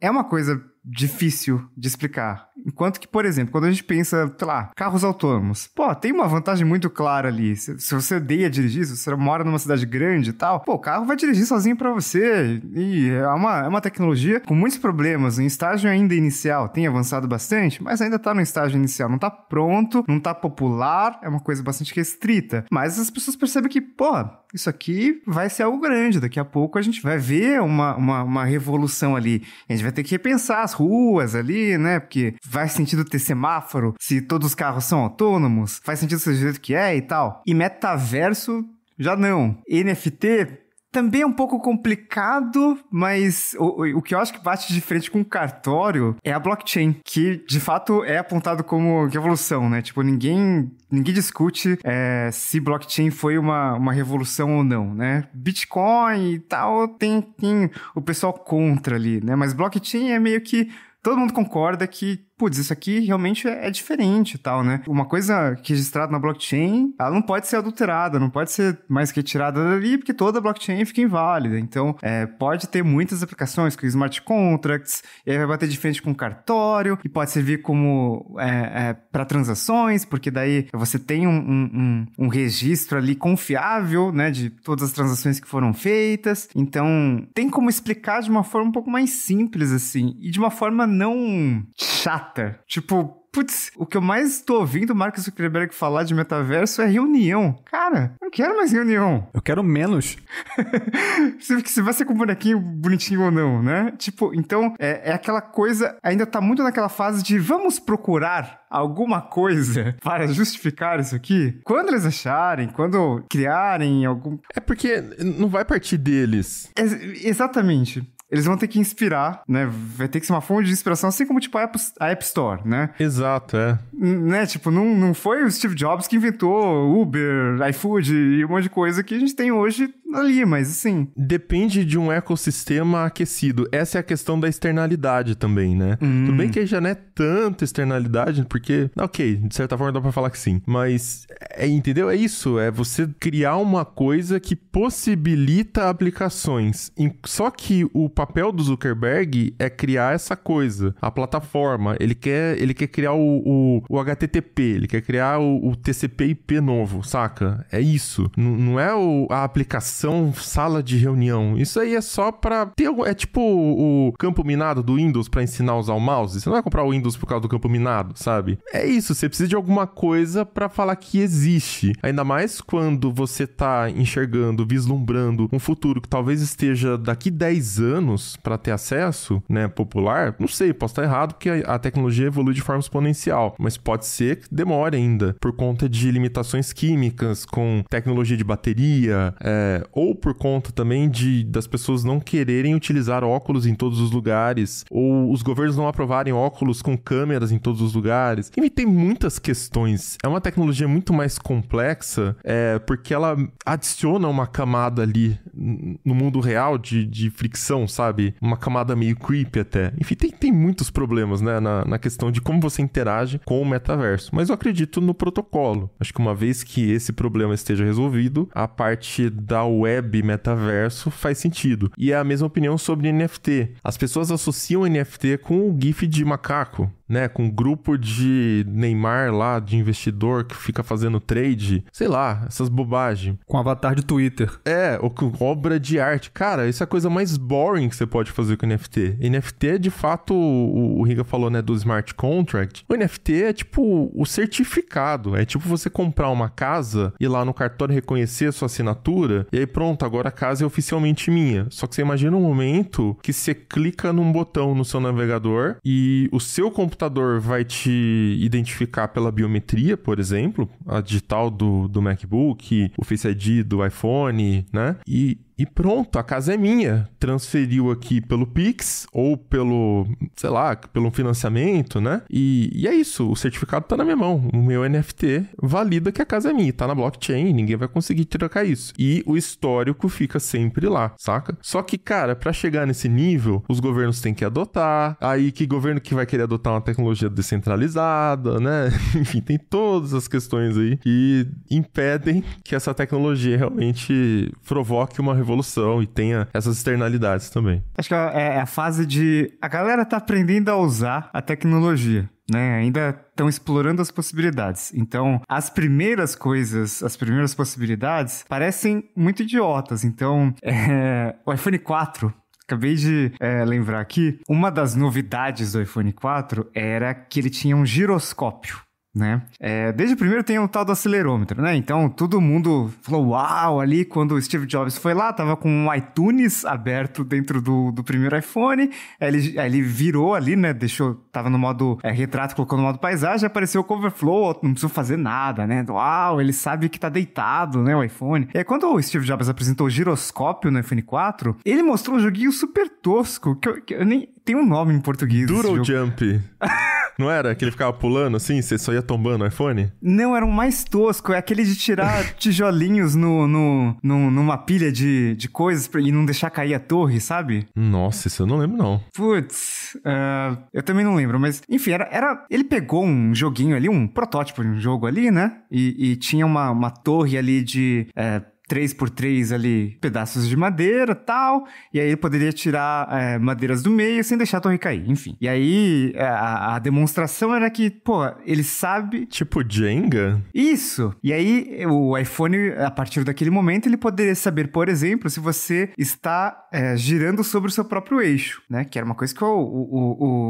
é uma coisa difícil de explicar. Enquanto que, por exemplo, quando a gente pensa, sei lá, carros autônomos, pô, tem uma vantagem muito clara ali. Se, se você odeia dirigir, se você mora numa cidade grande e tal, pô, o carro vai dirigir sozinho para você. E é uma, é uma tecnologia com muitos problemas, em estágio ainda inicial. Tem avançado bastante, mas ainda tá no estágio inicial. Não tá pronto, não tá popular, é uma coisa bastante restrita. Mas as pessoas percebem que, pô isso aqui vai ser algo grande. Daqui a pouco a gente vai ver uma, uma, uma revolução ali. A gente vai ter que repensar as ruas ali, né? Porque Faz sentido ter semáforo se todos os carros são autônomos? Faz sentido ser do jeito que é e tal? E metaverso, já não. NFT, também é um pouco complicado, mas o, o que eu acho que bate de frente com o cartório é a blockchain, que de fato é apontado como revolução, né? Tipo, ninguém, ninguém discute é, se blockchain foi uma, uma revolução ou não, né? Bitcoin e tal, tem, tem o pessoal contra ali, né? Mas blockchain é meio que todo mundo concorda que putz, isso aqui realmente é, é, diferente e tal, né? Uma coisa registrada na blockchain, ela não pode ser adulterada, não pode ser mais retirada dali, porque toda blockchain fica inválida. Então, é, pode ter muitas aplicações com smart contracts, e aí vai bater de frente com cartório, e pode servir como é, é para transações, porque daí você tem um, um, um, um registro ali confiável, né, de todas as transações que foram feitas. Então, tem como explicar de uma forma um pouco mais simples, assim, e de uma forma não chata chata. Tipo, putz, o que eu mais tô ouvindo o Mark Zuckerberg falar de metaverso é reunião. Cara, não quero mais reunião. *laughs* Eu quero menos. se vai ser com um bonequinho bonitinho ou não, né? Tipo, então, é, é aquela coisa, ainda tá muito naquela fase de vamos procurar alguma coisa *laughs* para justificar isso aqui. Quando eles acharem, quando criarem algum. É porque não vai partir deles. É, exatamente eles vão ter que inspirar, né? Vai ter que ser uma fonte de inspiração, assim como tipo a App, a App Store, né? Exato, é. né? Tipo, não, não foi o Steve Jobs que inventou Uber, iFood e um monte de coisa que a gente tem hoje ali, mas assim. Depende de um ecossistema aquecido. Essa é a questão da externalidade também, né? Hum. Tudo bem que já não é tanta externalidade, porque, ah, ok, de certa forma dá pra falar que sim. Mas, é, entendeu? É isso. É você criar uma coisa que possibilita aplicações. Só que o papel do Zuckerberg é criar essa coisa, a plataforma. Ele quer, ele quer criar o, o, o HTTP, ele quer criar o, o TCP/IP novo, saca? É isso. N não é o, a aplicação são sala de reunião. Isso aí é só pra ter algum... É tipo o campo minado do Windows para ensinar a usar o mouse. Você não vai comprar o Windows por causa do campo minado, sabe? É isso, você precisa de alguma coisa para falar que existe. Ainda mais quando você tá enxergando, vislumbrando um futuro que talvez esteja daqui 10 anos para ter acesso, né, popular. Não sei, posso estar errado, porque a tecnologia evolui de forma exponencial, mas pode ser que demore ainda por conta de limitações químicas com tecnologia de bateria, é, ou por conta também de das pessoas não quererem utilizar óculos em todos os lugares, ou os governos não aprovarem óculos com câmeras em todos os lugares. E tem muitas questões. É uma tecnologia muito mais complexa, é, porque ela adiciona uma camada ali no mundo real de, de fricção, sabe? Uma camada meio creepy até. Enfim, tem, tem muitos problemas, né? Na, na questão de como você interage com o metaverso. Mas eu acredito no protocolo. Acho que uma vez que esse problema esteja resolvido, a parte da web metaverso faz sentido. E é a mesma opinião sobre NFT. As pessoas associam NFT com o GIF de macaco né, com um grupo de Neymar lá, de investidor que fica fazendo trade, sei lá, essas bobagens. Com avatar de Twitter. É, ou com obra de arte. Cara, isso é a coisa mais boring que você pode fazer com NFT. NFT, é, de fato, o, o Riga falou, né, do smart contract. O NFT é tipo o certificado. É tipo você comprar uma casa, e lá no cartório reconhecer a sua assinatura, e aí pronto, agora a casa é oficialmente minha. Só que você imagina um momento que você clica num botão no seu navegador e o seu computador computador vai te identificar pela biometria, por exemplo, a digital do, do MacBook, o Face ID do iPhone, né? E e pronto, a casa é minha. Transferiu aqui pelo Pix ou pelo, sei lá, pelo financiamento, né? E, e é isso, o certificado tá na minha mão. O meu NFT valida que a casa é minha, tá na blockchain, ninguém vai conseguir trocar isso. E o histórico fica sempre lá, saca? Só que, cara, para chegar nesse nível, os governos têm que adotar. Aí que governo que vai querer adotar uma tecnologia descentralizada, né? *laughs* Enfim, tem todas as questões aí que impedem que essa tecnologia realmente provoque uma revolução evolução e tenha essas externalidades também. Acho que é, é, é a fase de. A galera tá aprendendo a usar a tecnologia. Né, ainda estão explorando as possibilidades. Então, as primeiras coisas, as primeiras possibilidades parecem muito idiotas. Então, é, o iPhone 4 Acabei de é, lembrar aqui, uma das novidades do iPhone 4 era que ele tinha um giroscópio né? É, desde o primeiro tem o tal do acelerômetro, né? Então todo mundo falou uau ali quando o Steve Jobs foi lá, tava com o um iTunes aberto dentro do, do primeiro iPhone, aí ele, aí ele virou ali, né? Deixou, tava no modo é, retrato, colocou no modo paisagem, apareceu o Coverflow, não precisou fazer nada, né? Uau, ele sabe que tá deitado, né? O iPhone. E aí, quando o Steve Jobs apresentou o giroscópio no iPhone 4, ele mostrou um joguinho super tosco que eu, que eu nem tem um nome em português. Duro Jump. *laughs* Não era? Que ele ficava pulando assim, você só ia tombando o iPhone? Não, era um mais tosco. É aquele de tirar *laughs* tijolinhos no, no, no, numa pilha de, de coisas pra, e não deixar cair a torre, sabe? Nossa, isso eu não lembro, não. Putz, uh, eu também não lembro, mas enfim, era, era. Ele pegou um joguinho ali, um protótipo de um jogo ali, né? E, e tinha uma, uma torre ali de é, 3 por 3 ali pedaços de madeira tal, e aí ele poderia tirar é, madeiras do meio sem deixar a torre cair, enfim. E aí é, a, a, demonstração era que, pô, ele sabe. Tipo Jenga? Isso! E aí o iPhone, a partir daquele momento, ele poderia saber, por exemplo, se você está é, girando sobre o seu próprio eixo, né? Que era uma coisa que o, o,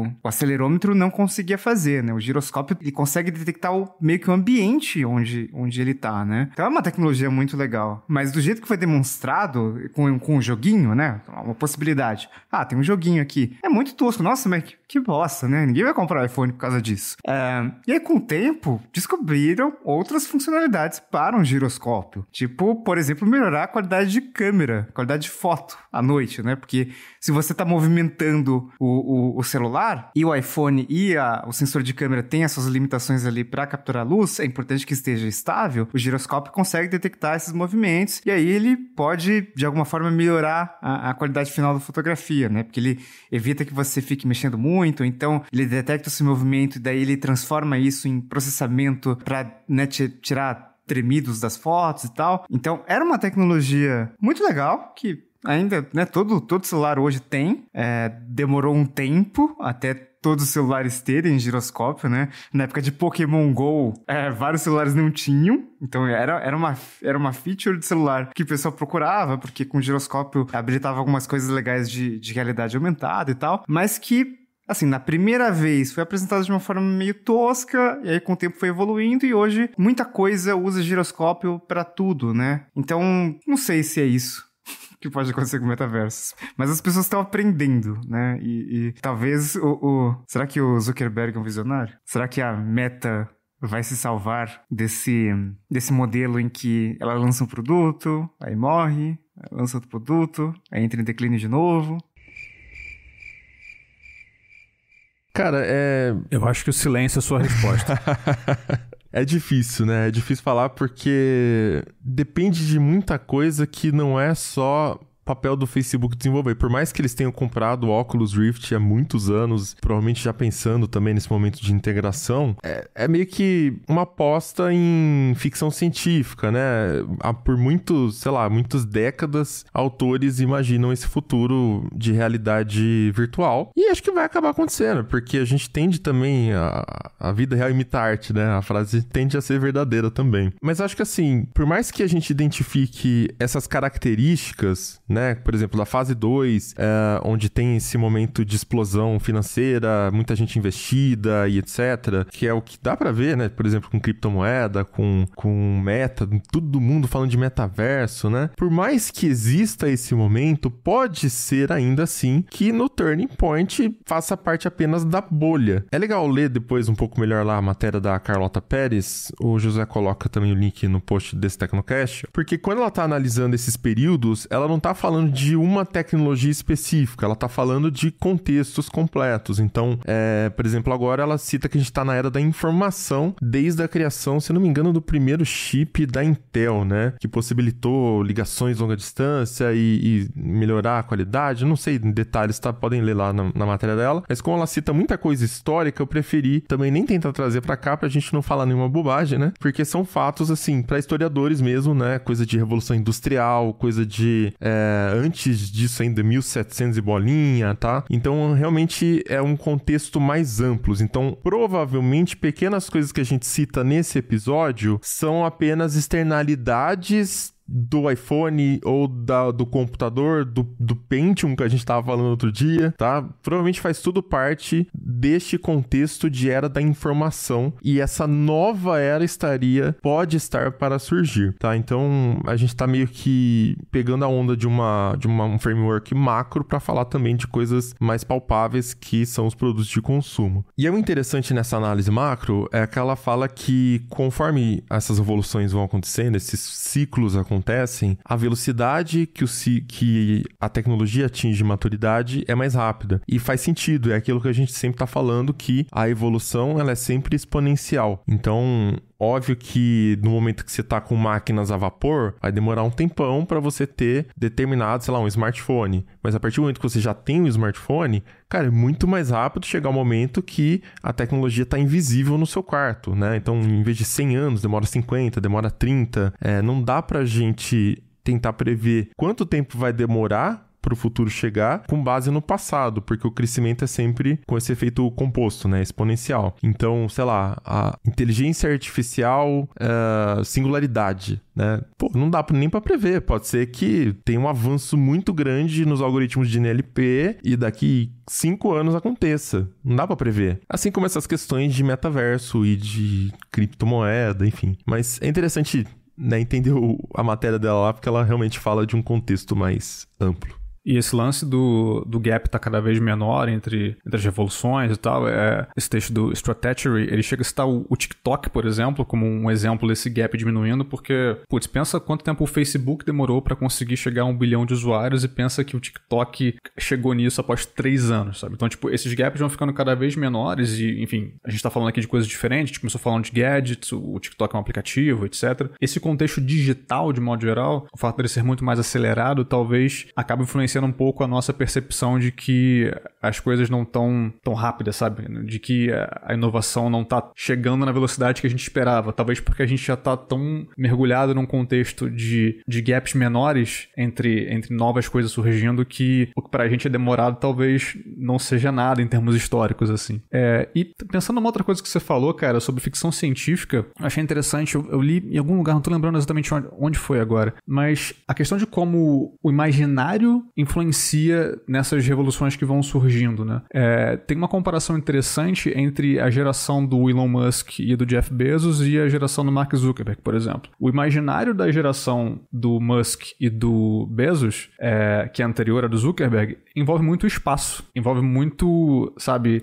o, o acelerômetro não conseguia fazer, né? O giroscópio ele consegue detectar o, meio que o ambiente onde, onde ele está né? Então é uma tecnologia muito legal. Mas do jeito que foi demonstrado, com, com um joguinho, né? Uma possibilidade. Ah, tem um joguinho aqui. É muito tosco. Nossa, mas que bosta, né? Ninguém vai comprar iPhone por causa disso. É, e aí, com o tempo, descobriram outras funcionalidades para um giroscópio. Tipo, por exemplo, melhorar a qualidade de câmera, qualidade de foto à noite, né? Porque se você está movimentando o, o, o, celular e o iPhone e a, o sensor de câmera tem as suas limitações ali para capturar a luz, é importante que esteja estável. O giroscópio consegue detectar esses movimentos e aí ele pode, de alguma forma, melhorar a, a qualidade final da fotografia, né? Porque ele evita que você fique mexendo muito muito, então ele detecta esse movimento e daí ele transforma isso em processamento para né, tirar tremidos das fotos e tal. Então era uma tecnologia muito legal que ainda, né, todo, todo celular hoje tem. É, demorou um tempo até todos os celulares terem giroscópio, né? Na época de Pokémon GO, é, vários celulares não tinham. Então era, era, uma, era uma feature de celular que o pessoal procurava, porque com giroscópio habilitava algumas coisas legais de, de realidade aumentada e tal. Mas que assim, na primeira vez foi apresentado de uma forma meio tosca, e aí com o tempo foi evoluindo, e hoje muita coisa usa giroscópio para tudo, né? Então, não sei se é isso *laughs* que pode acontecer com o metaverso. Mas as pessoas estão aprendendo, né? E, e talvez o, o, Será que o Zuckerberg é um visionário? Será que a meta vai se salvar desse, desse modelo em que ela lança um produto, aí morre, lança outro produto, aí entra em declínio de novo? Cara, é. Eu acho que o silêncio é a sua resposta. *laughs* é difícil, né? É difícil falar porque depende de muita coisa que não é só papel do Facebook desenvolver. Por mais que eles tenham comprado o Oculus Rift há muitos anos, provavelmente já pensando também nesse momento de integração, é, é meio que uma aposta em ficção científica, né? Há por muitos, sei lá, muitas décadas, autores imaginam esse futuro de realidade virtual. E acho que vai acabar acontecendo, porque a gente tende também a, a vida real imita arte, né? A frase tende a ser verdadeira também. Mas acho que assim, por mais que a gente identifique essas características né? Por exemplo, da fase 2, é, eh, onde tem esse momento de explosão financeira, muita gente investida e etc, que é o que dá para ver, né? Por exemplo, com criptomoeda, com, com meta, todo mundo falando de metaverso, né? Por mais que exista esse momento, pode ser ainda assim que no Turning Point faça parte apenas da bolha. É legal ler depois um pouco melhor lá a matéria da Carlota Pérez, o José coloca também o link no post desse Tecnocast, porque quando ela tá analisando esses períodos, ela não tá falando de uma tecnologia específica, ela está falando de contextos completos. Então, é, por exemplo, agora ela cita que a gente está na era da informação desde a criação, se não me engano, do primeiro chip da Intel, né? Que possibilitou ligações longa distância e, e melhorar a qualidade. Não sei em detalhes, tá? Podem ler lá na, na, matéria dela. Mas como ela cita muita coisa histórica, eu preferi também nem tentar trazer para cá pra gente não falar nenhuma bobagem, né? Porque são fatos, assim, para historiadores mesmo, né? Coisa de revolução industrial, coisa de. É, é, antes disso ainda 1700 e bolinha, tá? Então realmente é um contexto mais amplo. Então provavelmente pequenas coisas que a gente cita nesse episódio são apenas externalidades do iPhone ou da, do computador, do, do Pentium que a gente estava falando outro dia, tá? Provavelmente faz tudo parte deste contexto de era da informação e essa nova era estaria, pode estar para surgir, tá? Então a gente está meio que pegando a onda de, uma, de uma, um framework macro para falar também de coisas mais palpáveis que são os produtos de consumo. E é o interessante nessa análise macro é que ela fala que conforme essas evoluções vão acontecendo, esses ciclos acontecendo, acontecem, a velocidade que, o, que a tecnologia atinge maturidade é mais rápida. E faz sentido, é aquilo que a gente sempre está falando, que a evolução ela é sempre exponencial. Então, Óbvio que no momento que você tá com máquinas a vapor, vai demorar um tempão para você ter determinado, sei lá, um smartphone. Mas a partir do momento que você já tem um smartphone, cara, é muito mais rápido chegar o um momento que a tecnologia tá invisível no seu quarto, né? Então, em vez de 100 anos, demora 50, demora 30. É, não dá pra gente tentar prever quanto tempo vai demorar para o futuro chegar com base no passado, porque o crescimento é sempre com esse efeito composto, né, exponencial. Então, sei lá, a inteligência artificial, uh, singularidade, né? Pô, não dá nem para prever. Pode ser que tenha um avanço muito grande nos algoritmos de NLP e daqui cinco anos aconteça. Não dá para prever. Assim como essas questões de metaverso e de criptomoeda, enfim. Mas é interessante né, entender a matéria dela lá, porque ela realmente fala de um contexto mais amplo. E esse lance do, do gap tá cada vez menor entre, entre as revoluções e tal, é, esse texto do Strategy, ele chega a citar o, o, TikTok, por exemplo, como um exemplo desse gap diminuindo, porque, putz, pensa quanto tempo o Facebook demorou para conseguir chegar a um bilhão de usuários e pensa que o TikTok chegou nisso após três anos, sabe? Então, tipo, esses gaps vão ficando cada vez menores e, enfim, a gente tá falando aqui de coisas diferentes, a gente começou falando de gadgets, o TikTok é um aplicativo, etc. Esse contexto digital, de modo geral, o fato dele ser muito mais acelerado, talvez acabe influenciando influenciando um pouco a nossa percepção de que as coisas não estão tão rápidas, sabe? De que a inovação não está chegando na velocidade que a gente esperava. Talvez porque a gente já está tão mergulhado num contexto de, de gaps menores entre, entre novas coisas surgindo que o que para a gente é demorado talvez não seja nada em termos históricos, assim. É, e pensando numa outra coisa que você falou, cara, sobre ficção científica, achei interessante. Eu, eu li em algum lugar, não estou lembrando exatamente onde, onde foi agora, mas a questão de como o imaginário influencia nessas revoluções que vão surgindo, né? É, tem uma comparação interessante entre a geração do Elon Musk e do Jeff Bezos e a geração do Mark Zuckerberg, por exemplo. O imaginário da geração do Musk e do Bezos, é, que é anterior à do Zuckerberg, envolve muito espaço, envolve muito, sabe,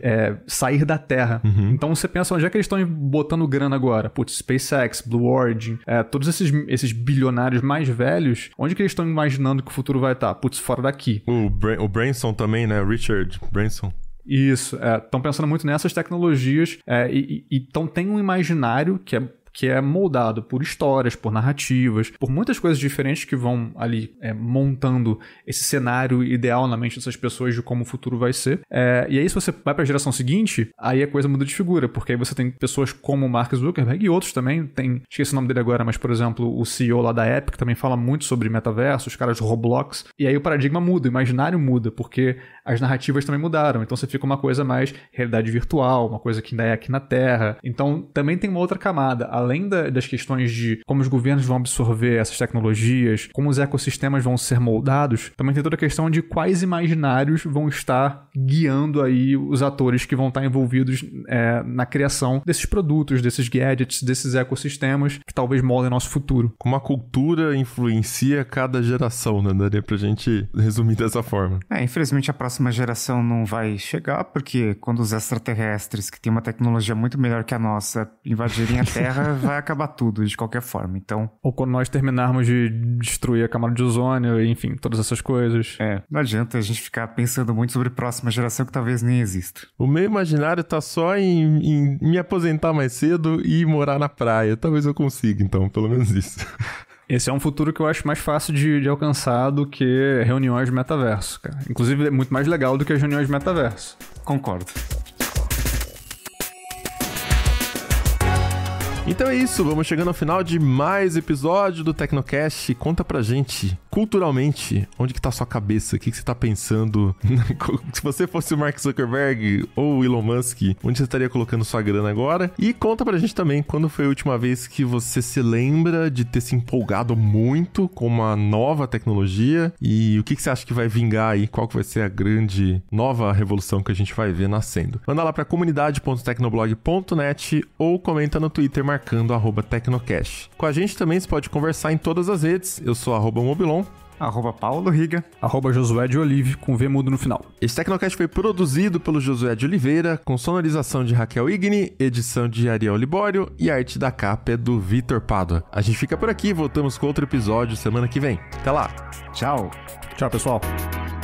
é, sair da Terra. Uhum. Então você pensa onde é que eles estão botando grana agora? Putz, SpaceX, Blue Origin, é, todos esses, esses bilionários mais velhos, onde que eles estão imaginando que o futuro vai estar? putz, fora daqui. O, o Branson também, né? Richard Branson. Isso, estão é, pensando muito nessas tecnologias é, e, então tem um imaginário que é que é moldado por histórias, por narrativas, por muitas coisas diferentes que vão ali é, montando esse cenário ideal na mente dessas pessoas de como o futuro vai ser. É, e aí, se você vai para a geração seguinte, aí a coisa muda de figura, porque aí você tem pessoas como Mark Zuckerberg e outros também, tem, esqueci o nome dele agora, mas por exemplo, o CEO lá da Epic também fala muito sobre metaverso, os caras Roblox, e aí o paradigma muda, o imaginário muda, porque as narrativas também mudaram. Então você fica uma coisa mais realidade virtual, uma coisa que ainda é aqui na Terra. Então também tem uma outra camada, além da, das questões de como os governos vão absorver essas tecnologias, como os ecossistemas vão ser moldados, também tem toda a questão de quais imaginários vão estar guiando aí os atores que vão estar envolvidos é, na criação desses produtos, desses gadgets, desses ecossistemas que talvez moldem nosso futuro. Como a cultura influencia cada geração, né? Daria pra gente resumir dessa forma. É, infelizmente a próxima geração não vai chegar, porque quando os extraterrestres, que têm uma tecnologia muito melhor que a nossa, invadirem a Terra, *laughs* vai acabar tudo, de qualquer forma. Então. Ou quando nós terminarmos de destruir a camada de ozônio, enfim, todas essas coisas. É, não adianta a gente ficar pensando muito sobre próxima geração que talvez nem exista. O meu imaginário tá só em, em me aposentar mais cedo e morar na praia. Talvez eu consiga, então, pelo menos isso. *laughs* Esse é um futuro que eu acho mais fácil de, de alcançar do que reuniões de metaverso, cara. Inclusive, é muito mais legal do que as reuniões de metaverso. Concordo. Então é isso, vamos chegando ao final de mais episódio do Tecnocast. Conta pra gente, culturalmente, onde que tá sua cabeça? O que, que você tá pensando? *laughs* Se você fosse o Mark Zuckerberg ou o Elon Musk, onde você estaria colocando sua grana agora? E conta pra gente também quando foi a última vez que você se lembra de ter se empolgado muito com uma nova tecnologia e o que, que você acha que vai vingar aí? Qual que vai ser a grande nova revolução que a gente vai ver nascendo? Manda lá pra comunidade.tecnoblog.net ou comenta no Twitter, Mark marcando arroba Tecnocast. Com a gente também você pode conversar em todas as redes. Eu sou arroba Mobilon arroba Paulo Riga, arroba Josué de Olive, com V mudo no final. Esse Tecnocast foi produzido pelo Josué de Oliveira, com sonorização de Raquel Igni, edição de Ariel Libório e a arte da capa é do Vitor Pádua. A gente fica por aqui, voltamos com outro episódio semana que vem. Até lá! Tchau! Tchau, pessoal!